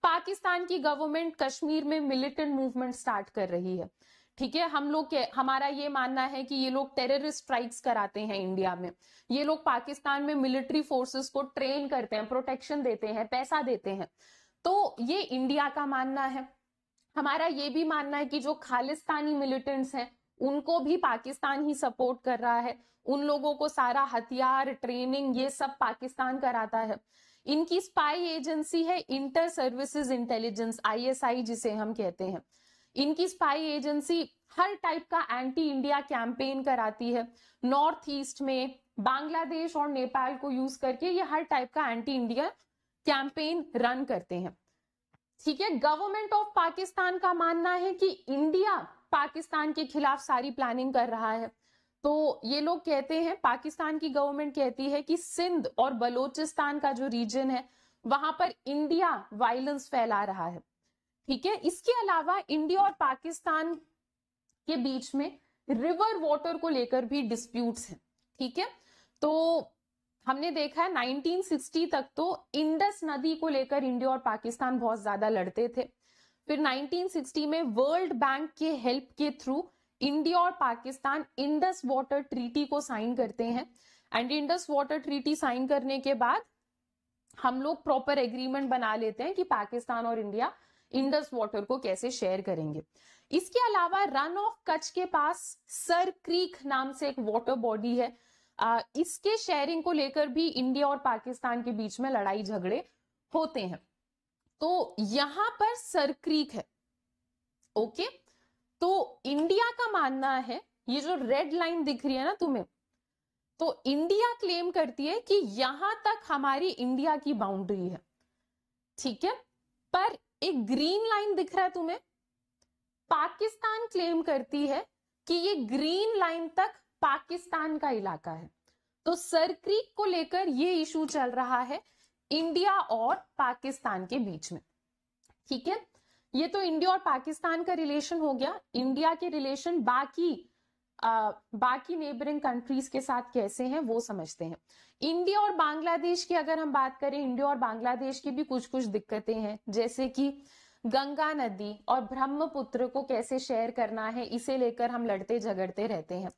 A: पाकिस्तान की गवर्नमेंट कश्मीर में मिलिटेंट मूवमेंट स्टार्ट कर रही है ठीक है हम लोग हमारा ये मानना है कि ये लोग टेररिस्ट स्ट्राइक्स कराते हैं इंडिया में ये लोग पाकिस्तान में मिलिट्री फोर्सेस को ट्रेन करते हैं प्रोटेक्शन देते हैं पैसा देते हैं तो ये इंडिया का मानना है हमारा ये भी मानना है कि जो खालिस्तानी मिलिटेंट्स हैं उनको भी पाकिस्तान ही सपोर्ट कर रहा है उन लोगों को सारा हथियार ट्रेनिंग ये सब पाकिस्तान कराता है इनकी स्पाई एजेंसी है इंटर सर्विसेज इंटेलिजेंस आईएसआई जिसे हम कहते हैं इनकी स्पाई एजेंसी हर टाइप का एंटी इंडिया कैंपेन कराती है नॉर्थ ईस्ट में बांग्लादेश और नेपाल को यूज करके ये हर टाइप का एंटी इंडिया कैंपेन रन करते हैं ठीक है गवर्नमेंट ऑफ पाकिस्तान का मानना है कि इंडिया पाकिस्तान के खिलाफ सारी प्लानिंग कर रहा है तो ये लोग कहते हैं पाकिस्तान की गवर्नमेंट कहती है कि सिंध और बलोचिस्तान का जो रीजन है वहां पर इंडिया वायलेंस फैला रहा है ठीक है इसके अलावा इंडिया और पाकिस्तान के बीच में रिवर वाटर को लेकर भी डिस्प्यूट्स हैं ठीक है तो हमने देखा है 1960 तक तो इंडस नदी को लेकर इंडिया और पाकिस्तान बहुत ज्यादा लड़ते थे फिर 1960 में वर्ल्ड बैंक के हेल्प के थ्रू इंडिया और पाकिस्तान इंडस वाटर ट्रीटी को साइन करते हैं and Indus water treaty sign करने के बाद हम लोग प्रॉपर एग्रीमेंट बना लेते हैं कि पाकिस्तान और इंडिया इंडस वाटर को कैसे शेयर करेंगे इसके अलावा रन ऑफ कच्छ के पास सर क्रीक नाम से एक वाटर बॉडी है आ, इसके शेयरिंग को लेकर भी इंडिया और पाकिस्तान के बीच में लड़ाई झगड़े होते हैं तो यहां पर सरक्रीक है ओके तो इंडिया का मानना है ये जो रेड लाइन दिख रही है ना तुम्हें तो इंडिया क्लेम करती है कि यहां तक हमारी इंडिया की बाउंड्री है ठीक है पर एक ग्रीन लाइन दिख रहा है तुम्हें पाकिस्तान क्लेम करती है कि ये ग्रीन लाइन तक पाकिस्तान का इलाका है तो सरक्रीक को लेकर ये इशू चल रहा है इंडिया और पाकिस्तान के बीच में ठीक है ये तो इंडिया और पाकिस्तान का रिलेशन हो गया इंडिया के रिलेशन बाकी आ, बाकी नेबरिंग कंट्रीज के साथ कैसे हैं वो समझते हैं इंडिया और बांग्लादेश की अगर हम बात करें इंडिया और बांग्लादेश की भी कुछ कुछ दिक्कतें हैं जैसे कि गंगा नदी और ब्रह्मपुत्र को कैसे शेयर करना है इसे लेकर हम लड़ते झगड़ते रहते हैं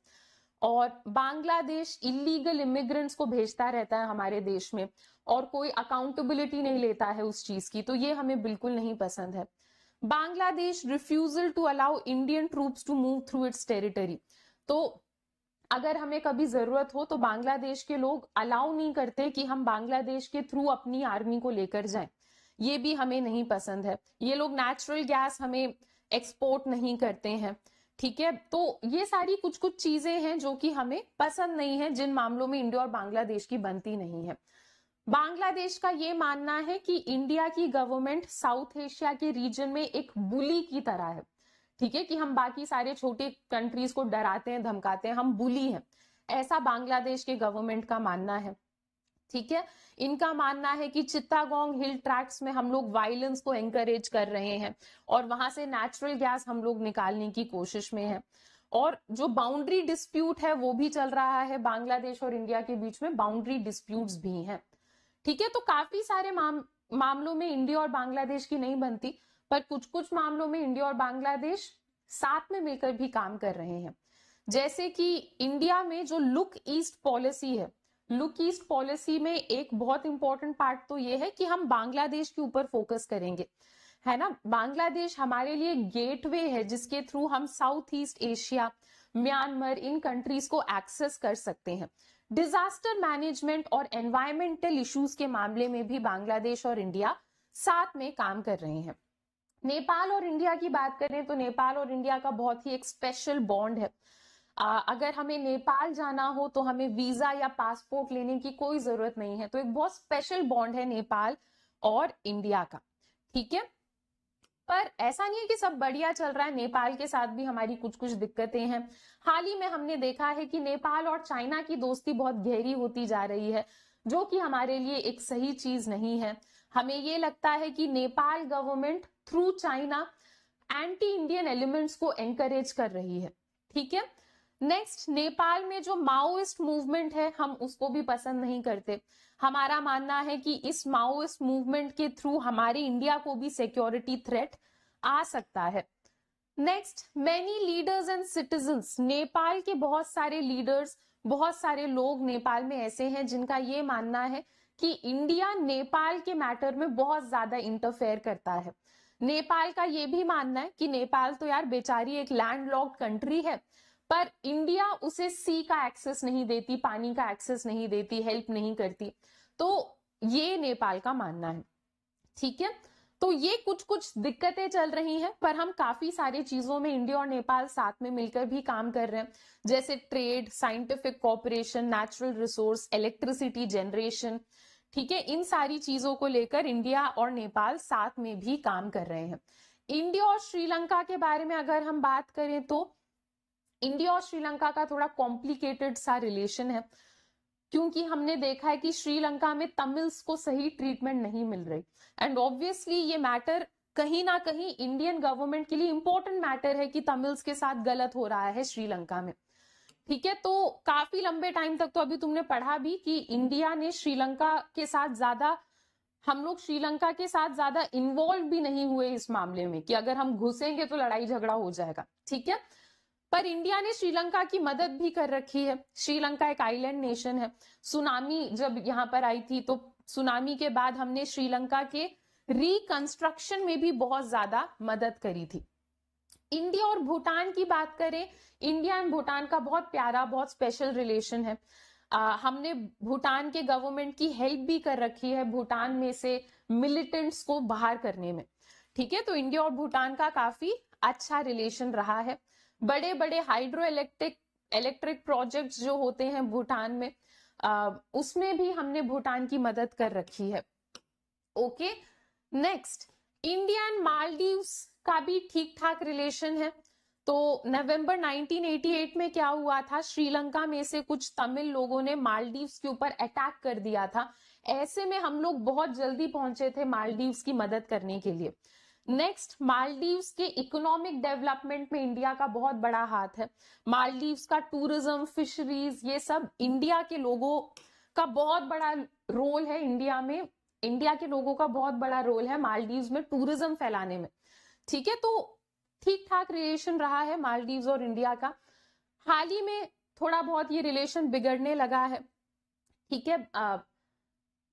A: और बांग्लादेश इलीगल इमिग्रेंट्स को भेजता रहता है हमारे देश में और कोई अकाउंटेबिलिटी नहीं लेता है उस चीज की तो ये हमें बिल्कुल नहीं पसंद है Bangladesh refusal to allow Indian troops to move through its territory तो अगर हमें कभी जरूरत हो तो बांग्लादेश के लोग अलाउ नहीं करते कि हम बांग्लादेश के थ्रू अपनी आर्मी को लेकर जाएं ये भी हमें नहीं पसंद है ये लोग नेचुरल गैस हमें एक्सपोर्ट नहीं करते हैं ठीक है तो ये सारी कुछ कुछ चीजें हैं जो कि हमें पसंद नहीं है जिन मामलों में इंडिया और बांग्लादेश की बनती नहीं है बांग्लादेश का ये मानना है कि इंडिया की गवर्नमेंट साउथ एशिया के रीजन में एक बुली की तरह है ठीक है कि हम बाकी सारे छोटे कंट्रीज को डराते हैं धमकाते हैं हम बुली हैं ऐसा बांग्लादेश के गवर्नमेंट का मानना है ठीक है इनका मानना है कि चित्तागोंग हिल ट्रैक्स में हम लोग वायलेंस को एंकरेज कर रहे हैं और वहां से नेचुरल गैस हम लोग निकालने की कोशिश में है और जो बाउंड्री डिस्प्यूट है वो भी चल रहा है बांग्लादेश और इंडिया के बीच में बाउंड्री डिस्प्यूट्स भी हैं ठीक है तो काफी सारे माम, मामलों में इंडिया और बांग्लादेश की नहीं बनती पर कुछ कुछ मामलों में इंडिया और बांग्लादेश साथ में मिलकर भी काम कर रहे हैं जैसे कि इंडिया में जो लुक ईस्ट पॉलिसी है लुक ईस्ट पॉलिसी में एक बहुत इंपॉर्टेंट पार्ट तो ये है कि हम बांग्लादेश के ऊपर फोकस करेंगे है ना बांग्लादेश हमारे लिए गेटवे है जिसके थ्रू हम साउथ ईस्ट एशिया म्यांमार इन कंट्रीज को एक्सेस कर सकते हैं डिजास्टर मैनेजमेंट और एनवायरमेंटल इश्यूज के मामले में भी बांग्लादेश और इंडिया साथ में काम कर रहे हैं नेपाल और इंडिया की बात करें तो नेपाल और इंडिया का बहुत ही एक स्पेशल बॉन्ड है आ, अगर हमें नेपाल जाना हो तो हमें वीजा या पासपोर्ट लेने की कोई जरूरत नहीं है तो एक बहुत स्पेशल बॉन्ड है नेपाल और इंडिया का ठीक है पर ऐसा नहीं है कि सब बढ़िया चल रहा है नेपाल के साथ भी हमारी कुछ कुछ दिक्कतें हैं हाल ही में हमने देखा है कि नेपाल और चाइना की दोस्ती बहुत गहरी होती जा रही है जो कि हमारे लिए एक सही चीज नहीं है हमें ये लगता है कि Nepal government through China anti Indian elements को एंकरेज कर रही है ठीक है नेक्स्ट नेपाल में जो माओइस्ट मूवमेंट है हम उसको भी पसंद नहीं करते हमारा मानना है कि इस माओइस्ट मूवमेंट के थ्रू हमारे इंडिया को भी सिक्योरिटी थ्रेट आ सकता है next many leaders and citizen Nepal के बहुत सारे लीडर्स बहुत सारे लोग नेपाल में ऐसे हैं जिनका ये मानना है कि इंडिया नेपाल के मैटर में बहुत ज्यादा इंटरफेयर करता है नेपाल का ये भी मानना है कि नेपाल तो यार बेचारी एक लैंड कंट्री है पर इंडिया उसे सी का एक्सेस नहीं देती पानी का एक्सेस नहीं देती हेल्प नहीं करती तो ये नेपाल का मानना है ठीक है तो ये कुछ कुछ दिक्कतें चल रही हैं पर हम काफी सारी चीजों में इंडिया और नेपाल साथ में मिलकर भी काम कर रहे हैं जैसे trade scientific cooperation natural resource electricity generation ठीक है इन सारी चीजों को लेकर इंडिया और नेपाल साथ में भी काम कर रहे हैं इंडिया और श्रीलंका के बारे में अगर हम बात करें तो इंडिया और श्रीलंका का थोड़ा कॉम्प्लिकेटेड सा रिलेशन है क्योंकि हमने देखा है कि श्रीलंका में तमिल्स को सही ट्रीटमेंट नहीं मिल रही एंड ऑब्वियसली ये मैटर कहीं ना कहीं इंडियन गवर्नमेंट के लिए इंपॉर्टेंट मैटर है कि तमिल्स के साथ गलत हो रहा है श्रीलंका में ठीक है तो काफी लंबे टाइम तक तो अभी तुमने पढ़ा भी कि इंडिया ने श्रीलंका के साथ ज्यादा हम लोग श्रीलंका के साथ ज्यादा इन्वॉल्व भी नहीं हुए इस मामले में कि अगर हम घुसेंगे तो लड़ाई झगड़ा हो जाएगा ठीक है पर इंडिया ने श्रीलंका की मदद भी कर रखी है श्रीलंका एक आइलैंड नेशन है सुनामी जब यहाँ पर आई थी तो सुनामी के बाद हमने श्रीलंका के रिकंस्ट्रक्शन में भी बहुत ज्यादा मदद करी थी इंडिया और भूटान की बात करें इंडिया एंड भूटान का बहुत प्यारा बहुत स्पेशल रिलेशन है आ, हमने भूटान के गवर्नमेंट की हेल्प भी कर रखी है भूटान में से मिलिटेंट्स को बाहर करने में ठीक है तो इंडिया और भूटान का काफी अच्छा रिलेशन रहा है बड़े बड़े हाइड्रो इलेक्ट्रिक इलेक्ट्रिक प्रोजेक्ट जो होते हैं भूटान में uh, उसमें भी हमने भूटान की मदद कर रखी है okay next India and Maldives का भी ठीक ठाक रिलेशन है तो नवंबर 1988 में क्या हुआ था श्रीलंका में से कुछ तमिल लोगों ने मालदीव्स के ऊपर अटैक कर दिया था ऐसे में हम लोग बहुत जल्दी पहुंचे थे मालदीव्स की मदद करने के लिए नेक्स्ट मालदीव्स के इकोनॉमिक डेवलपमेंट में इंडिया का बहुत बड़ा हाथ है मालदीव्स का टूरिज्म फिशरीज ये सब इंडिया के लोगों का बहुत बड़ा रोल है इंडिया में इंडिया के लोगों का बहुत बड़ा रोल है मालदीव्स में टूरिज्म फैलाने में ठीक है तो ठीक ठाक रिलेशन रहा है मालदीव्स और इंडिया का हाल ही में थोड़ा बहुत ये रिलेशन बिगड़ने लगा है ठीक है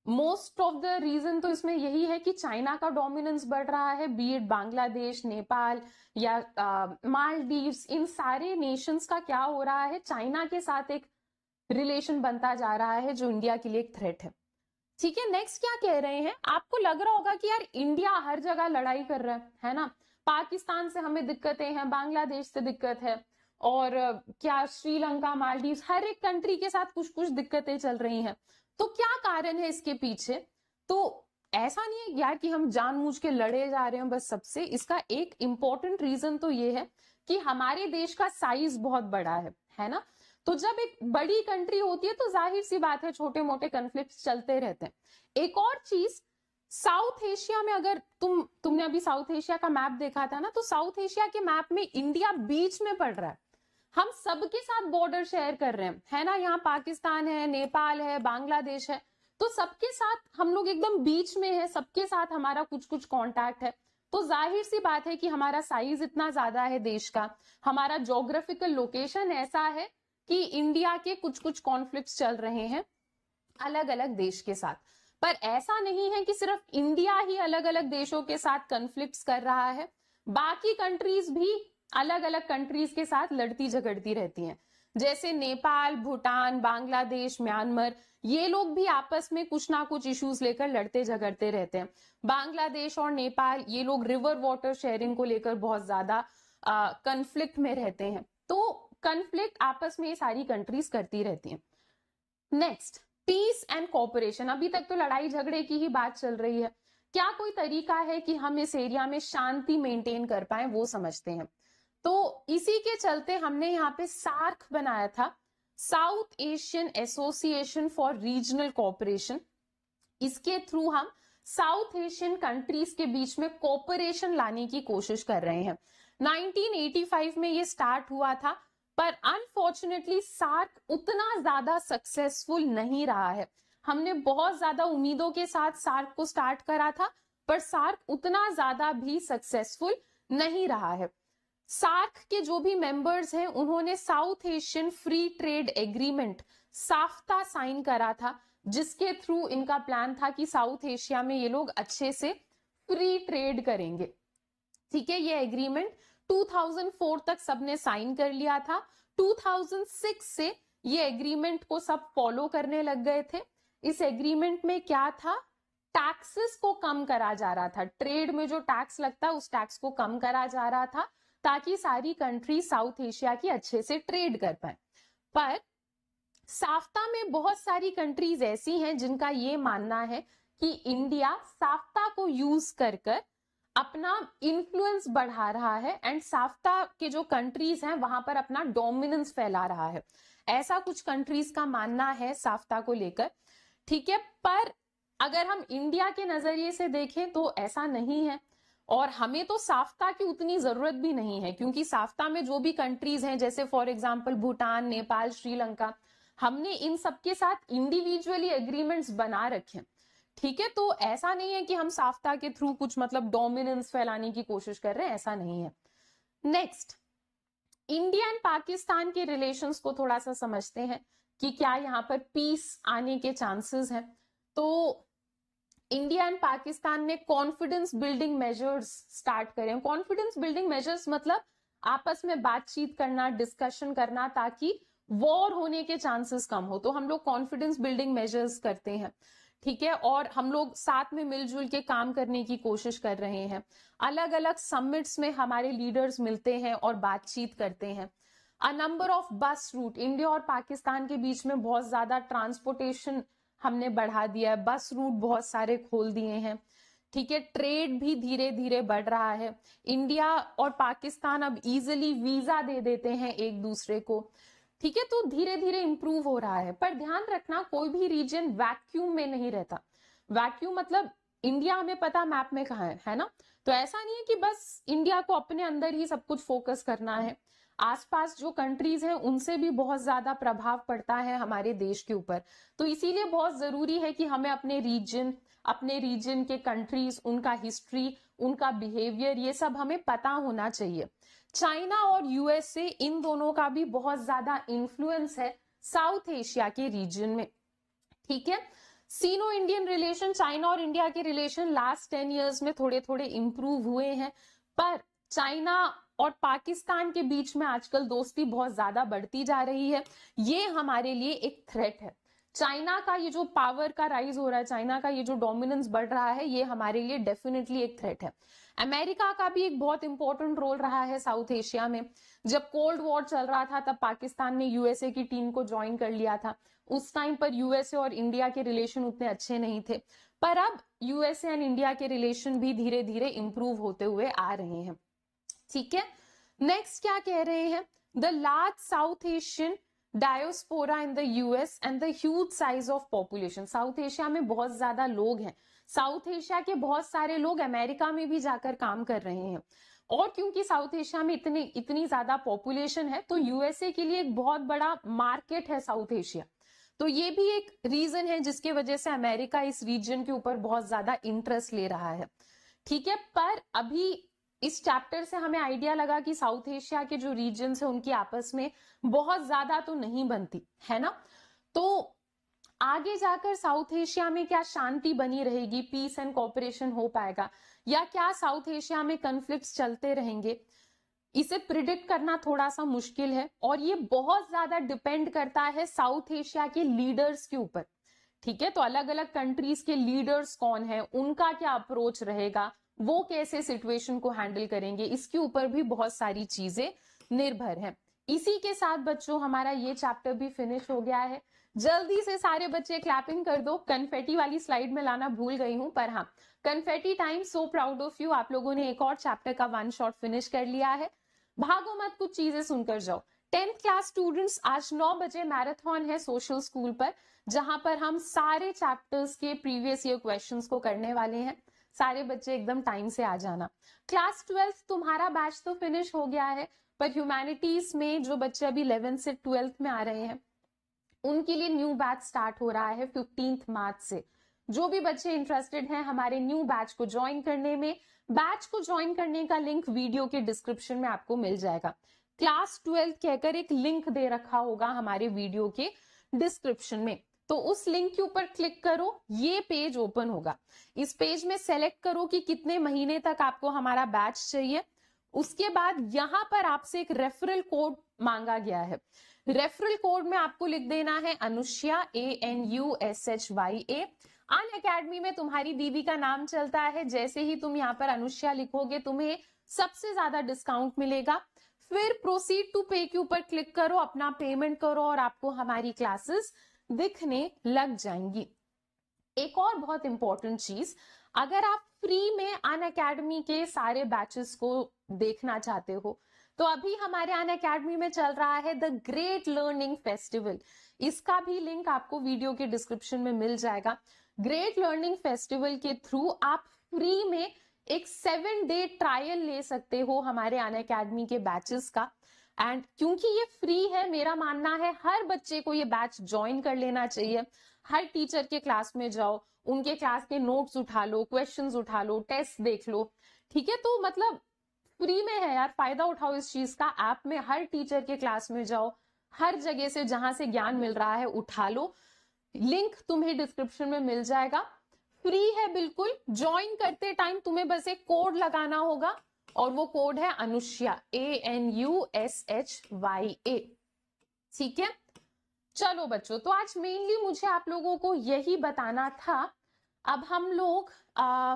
A: मोस्ट ऑफ द रीजन तो इसमें यही है कि चाइना का डोमिनेंस बढ़ रहा है बी एड बांग्लादेश नेपाल या मालदीव्स इन सारे नेशंस का क्या हो रहा है चाइना के साथ एक रिलेशन बनता जा रहा है जो इंडिया के लिए एक थ्रेट है ठीक है नेक्स्ट क्या कह रहे हैं आपको लग रहा होगा कि यार इंडिया हर जगह लड़ाई कर रहा है है ना पाकिस्तान से हमें दिक्कतें हैं बांग्लादेश से दिक्कत है और क्या श्रीलंका मालदीव हर एक कंट्री के साथ कुछ कुछ दिक्कतें चल रही हैं तो क्या कारण है इसके पीछे तो ऐसा नहीं है यार कि हम जानबूझ के लड़े जा रहे हैं बस सबसे इसका एक इंपॉर्टेंट रीजन तो ये है कि हमारे देश का साइज बहुत बड़ा है है ना तो जब एक बड़ी कंट्री होती है तो जाहिर सी बात है छोटे मोटे कन्फ्लिक्ट चलते रहते हैं एक और चीज साउथ एशिया में अगर तुम तुमने अभी साउथ एशिया का मैप देखा था ना तो साउथ एशिया के मैप में इंडिया बीच में पड़ रहा है हम सबके साथ बॉर्डर शेयर कर रहे हैं है ना यहाँ पाकिस्तान है नेपाल है बांग्लादेश है तो सबके साथ हम लोग एकदम बीच में है सबके साथ हमारा कुछ कुछ कॉन्टैक्ट है तो जाहिर सी बात है कि हमारा साइज इतना ज्यादा है देश का हमारा जोग्राफिकल लोकेशन ऐसा है कि इंडिया के कुछ कुछ कॉन्फ्लिक्ट चल रहे हैं अलग अलग देश के साथ पर ऐसा नहीं है कि सिर्फ इंडिया ही अलग अलग देशों के साथ कॉन्फ्लिक्ट कर रहा है बाकी कंट्रीज भी अलग अलग कंट्रीज के साथ लड़ती झगड़ती रहती हैं जैसे नेपाल भूटान बांग्लादेश म्यांमार ये लोग भी आपस में कुछ ना कुछ इश्यूज लेकर लड़ते झगड़ते रहते हैं बांग्लादेश और नेपाल ये लोग रिवर वाटर शेयरिंग को लेकर बहुत ज्यादा कंफ्लिक्ट में रहते हैं तो कंफ्लिक्ट आपस में ये सारी कंट्रीज करती रहती हैं नेक्स्ट पीस एंड कॉपरेशन अभी तक तो लड़ाई झगड़े की ही बात चल रही है क्या कोई तरीका है कि हम इस एरिया में शांति मेंटेन कर पाए वो समझते हैं तो इसी के चलते हमने यहाँ पे सार्क बनाया था south Asian association for regional cooperation इसके थ्रू हम साउथ एशियन कंट्रीज के बीच में कॉपरेशन लाने की कोशिश कर रहे हैं 1985 में ये स्टार्ट हुआ था पर अनफॉर्चुनेटली सार्क उतना ज्यादा सक्सेसफुल नहीं रहा है हमने बहुत ज्यादा उम्मीदों के साथ सार्क को स्टार्ट करा था पर सार्क उतना ज्यादा भी सक्सेसफुल नहीं रहा है सार्क के जो भी मेंबर्स हैं उन्होंने south Asian free trade agreement SAFTA sign करा था जिसके थ्रू इनका प्लान था कि साउथ एशिया में ये लोग अच्छे से फ्री ट्रेड करेंगे ठीक है ये एग्रीमेंट 2004 तक सबने साइन कर लिया था 2006 से ये एग्रीमेंट को सब फॉलो करने लग गए थे इस एग्रीमेंट में क्या था टैक्सेस को कम करा जा रहा था ट्रेड में जो टैक्स लगता है उस टैक्स को कम करा जा रहा था ताकि सारी कंट्री साउथ एशिया की अच्छे से ट्रेड कर पाए पर साफ्ता में बहुत सारी कंट्रीज ऐसी हैं जिनका ये मानना है कि इंडिया साफ्ता को यूज कर कर अपना इन्फ्लुएंस बढ़ा रहा है एंड साफ्ता के जो कंट्रीज हैं वहां पर अपना डोमिनेंस फैला रहा है ऐसा कुछ कंट्रीज का मानना है साफ्ता को लेकर ठीक है पर अगर हम इंडिया के नजरिए से देखें तो ऐसा नहीं है और हमें तो साफ्ता की उतनी जरूरत भी नहीं है क्योंकि साफ्ता में जो भी कंट्रीज हैं जैसे फॉर एग्जाम्पल भूटान नेपाल श्रीलंका हमने इन सबके साथ इंडिविजुअली एग्रीमेंट्स बना रखे हैं ठीक है तो ऐसा नहीं है कि हम साफ्ता के थ्रू कुछ मतलब डोमिनेंस फैलाने की कोशिश कर रहे हैं ऐसा नहीं है नेक्स्ट इंडिया एंड पाकिस्तान के रिलेशन को थोड़ा सा समझते हैं कि क्या यहाँ पर पीस आने के चांसेस हैं तो इंडिया एंड पाकिस्तान ने कॉन्फिडेंस बिल्डिंग मेजर्स स्टार्ट करें कॉन्फिडेंस बिल्डिंग मेजर्स मतलब आपस में बातचीत करना डिस्कशन करना ताकि वॉर होने के चांसेस कम हो तो हम लोग कॉन्फिडेंस बिल्डिंग मेजर्स करते हैं ठीक है और हम लोग साथ में मिलजुल के काम करने की कोशिश कर रहे हैं अलग अलग समिट्स में हमारे लीडर्स मिलते हैं और बातचीत करते हैं a number of bus route India और पाकिस्तान के बीच में बहुत ज्यादा ट्रांसपोर्टेशन हमने बढ़ा दिया है बस रूट बहुत सारे खोल दिए हैं ठीक है ट्रेड भी धीरे धीरे बढ़ रहा है इंडिया और पाकिस्तान अब इजिली वीजा दे देते हैं एक दूसरे को ठीक है तो धीरे धीरे इंप्रूव हो रहा है पर ध्यान रखना कोई भी रीजन वैक्यूम में नहीं रहता वैक्यूम मतलब इंडिया हमें पता मैप में कहा है है ना तो ऐसा नहीं है कि बस इंडिया को अपने अंदर ही सब कुछ फोकस करना है आसपास जो कंट्रीज हैं उनसे भी बहुत ज्यादा प्रभाव पड़ता है हमारे देश के ऊपर तो इसीलिए बहुत जरूरी है कि हमें अपने रीजन अपने रीजन के कंट्रीज उनका हिस्ट्री उनका बिहेवियर ये सब हमें पता होना चाहिए चाइना और यूएसए इन दोनों का भी बहुत ज्यादा इन्फ्लुएंस है साउथ एशिया के रीजन में ठीक है सीनो इंडियन रिलेशन चाइना और इंडिया के रिलेशन लास्ट टेन ईयर्स में थोड़े थोड़े इंप्रूव हुए हैं पर चाइना और पाकिस्तान के बीच में आजकल दोस्ती बहुत ज्यादा बढ़ती जा रही है ये हमारे लिए एक थ्रेट है चाइना का ये जो पावर का राइज हो रहा है चाइना का ये जो डोमिनेंस बढ़ रहा है ये हमारे लिए डेफिनेटली एक थ्रेट है अमेरिका का भी एक बहुत इंपॉर्टेंट रोल रहा है साउथ एशिया में जब कोल्ड वॉर चल रहा था तब पाकिस्तान ने यूएसए की टीम को ज्वाइन कर लिया था उस टाइम पर यूएसए और इंडिया के रिलेशन उतने अच्छे नहीं थे पर अब यूएसए एंड इंडिया के रिलेशन भी धीरे धीरे इंप्रूव होते हुए आ रहे हैं ठीक है नेक्स्ट क्या कह रहे हैं the large south Asian diaspora in the US and the huge size of population south Asia में बहुत ज्यादा लोग हैं साउथ एशिया के बहुत सारे लोग अमेरिका में भी जाकर काम कर रहे हैं और क्योंकि साउथ एशिया में इतनी इतनी ज्यादा पॉपुलेशन है तो यूएसए के लिए एक बहुत बड़ा मार्केट है साउथ एशिया तो ये भी एक रीजन है जिसके वजह से अमेरिका इस रीजन के ऊपर बहुत ज्यादा इंटरेस्ट ले रहा है ठीक है पर अभी इस चैप्टर से हमें आइडिया लगा कि साउथ एशिया के जो रीजन है उनकी आपस में बहुत ज्यादा तो नहीं बनती है ना तो आगे जाकर साउथ एशिया में क्या शांति बनी रहेगी पीस एंड कॉपरेशन हो पाएगा या क्या साउथ एशिया में कंफ्लिक्ट चलते रहेंगे इसे प्रिडिक्ट करना थोड़ा सा मुश्किल है और ये बहुत ज्यादा डिपेंड करता है साउथ एशिया के लीडर्स के ऊपर ठीक है तो अलग अलग कंट्रीज के लीडर्स कौन है उनका क्या अप्रोच रहेगा वो कैसे सिचुएशन को हैंडल करेंगे इसके ऊपर भी बहुत सारी चीजें निर्भर हैं इसी के साथ बच्चों हमारा ये चैप्टर भी फिनिश हो गया है जल्दी से सारे बच्चे क्लैपिंग कर दो कन्फेटी वाली स्लाइड में लाना भूल गई हूं पर हाँ confetti time so proud of you आप लोगों ने एक और चैप्टर का वन शॉट फिनिश कर लिया है भागो मत कुछ चीजें सुनकर जाओ टेंथ क्लास स्टूडेंट्स आज 9 बजे मैराथन है सोशल स्कूल पर जहां पर हम सारे चैप्टर्स के प्रीवियस ईयर क्वेश्चंस को करने वाले हैं सारे बच्चे एकदम टाइम से आ जाना क्लास ट्वेल्थ तुम्हारा बैच तो फिनिश हो गया है पर ह्यूमैनिटीज में जो बच्चे अभी इलेवेंथ से ट्वेल्थ में आ रहे हैं उनके लिए न्यू बैच स्टार्ट हो रहा है फिफ्टींथ मार्च से जो भी बच्चे इंटरेस्टेड हैं हमारे न्यू बैच को ज्वाइन करने में बैच को ज्वाइन करने का लिंक वीडियो के डिस्क्रिप्शन में आपको मिल जाएगा क्लास ट्वेल्थ कहकर एक लिंक दे रखा होगा हमारे वीडियो के डिस्क्रिप्शन में तो उस लिंक के ऊपर क्लिक करो ये पेज ओपन होगा इस पेज में सेलेक्ट करो कि कितने महीने तक आपको हमारा बैच चाहिए उसके बाद यहां पर आपसे एक रेफरल कोड मांगा गया है रेफरल कोड में आपको लिख देना है Anushya A N U S H Y A Unacademy में तुम्हारी दीदी का नाम चलता है जैसे ही तुम यहाँ पर अनुष्या लिखोगे तुम्हें सबसे ज्यादा डिस्काउंट मिलेगा फिर प्रोसीड टू पे के ऊपर क्लिक करो अपना पेमेंट करो और आपको हमारी क्लासेस दिखने लग जाएंगी एक और बहुत इंपॉर्टेंट चीज अगर आप फ्री में अन अकेडमी के सारे बैचेस को देखना चाहते हो तो अभी हमारे अन अकेडमी में चल रहा है द ग्रेट लर्निंग फेस्टिवल इसका भी लिंक आपको वीडियो के डिस्क्रिप्शन में मिल जाएगा ग्रेट लर्निंग फेस्टिवल के थ्रू आप फ्री में एक सेवन डे ट्रायल ले सकते हो हमारे अन अकेडमी के बैचेस का एंड क्योंकि ये फ्री है मेरा मानना है हर बच्चे को ये बैच ज्वाइन कर लेना चाहिए हर टीचर के क्लास में जाओ उनके क्लास के नोट्स उठा लो क्वेश्चंस उठा लो टेस्ट देख लो ठीक है तो मतलब फ्री में है यार फायदा उठाओ इस चीज का ऐप में हर टीचर के क्लास में जाओ हर जगह से जहां से ज्ञान मिल रहा है उठा लो लिंक तुम्हें डिस्क्रिप्शन में मिल जाएगा फ्री है बिल्कुल ज्वाइन करते टाइम तुम्हें बस एक कोड लगाना होगा और वो कोड है Anushya A N U S H Y A ठीक है चलो बच्चों तो आज मेनली मुझे आप लोगों को यही बताना था अब हम लोग आ,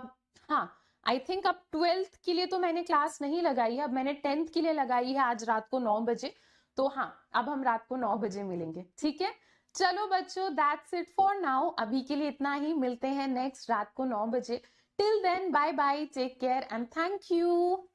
A: हाँ आई थिंक अब ट्वेल्थ के लिए तो मैंने क्लास नहीं लगाई है अब मैंने टेंथ के लिए लगाई है आज रात को नौ बजे तो हाँ अब हम रात को नौ बजे मिलेंगे ठीक है चलो बच्चों दैट्स इट फॉर नाउ अभी के लिए इतना ही मिलते हैं नेक्स्ट रात को नौ बजे Till then, bye bye, take care, and thank you.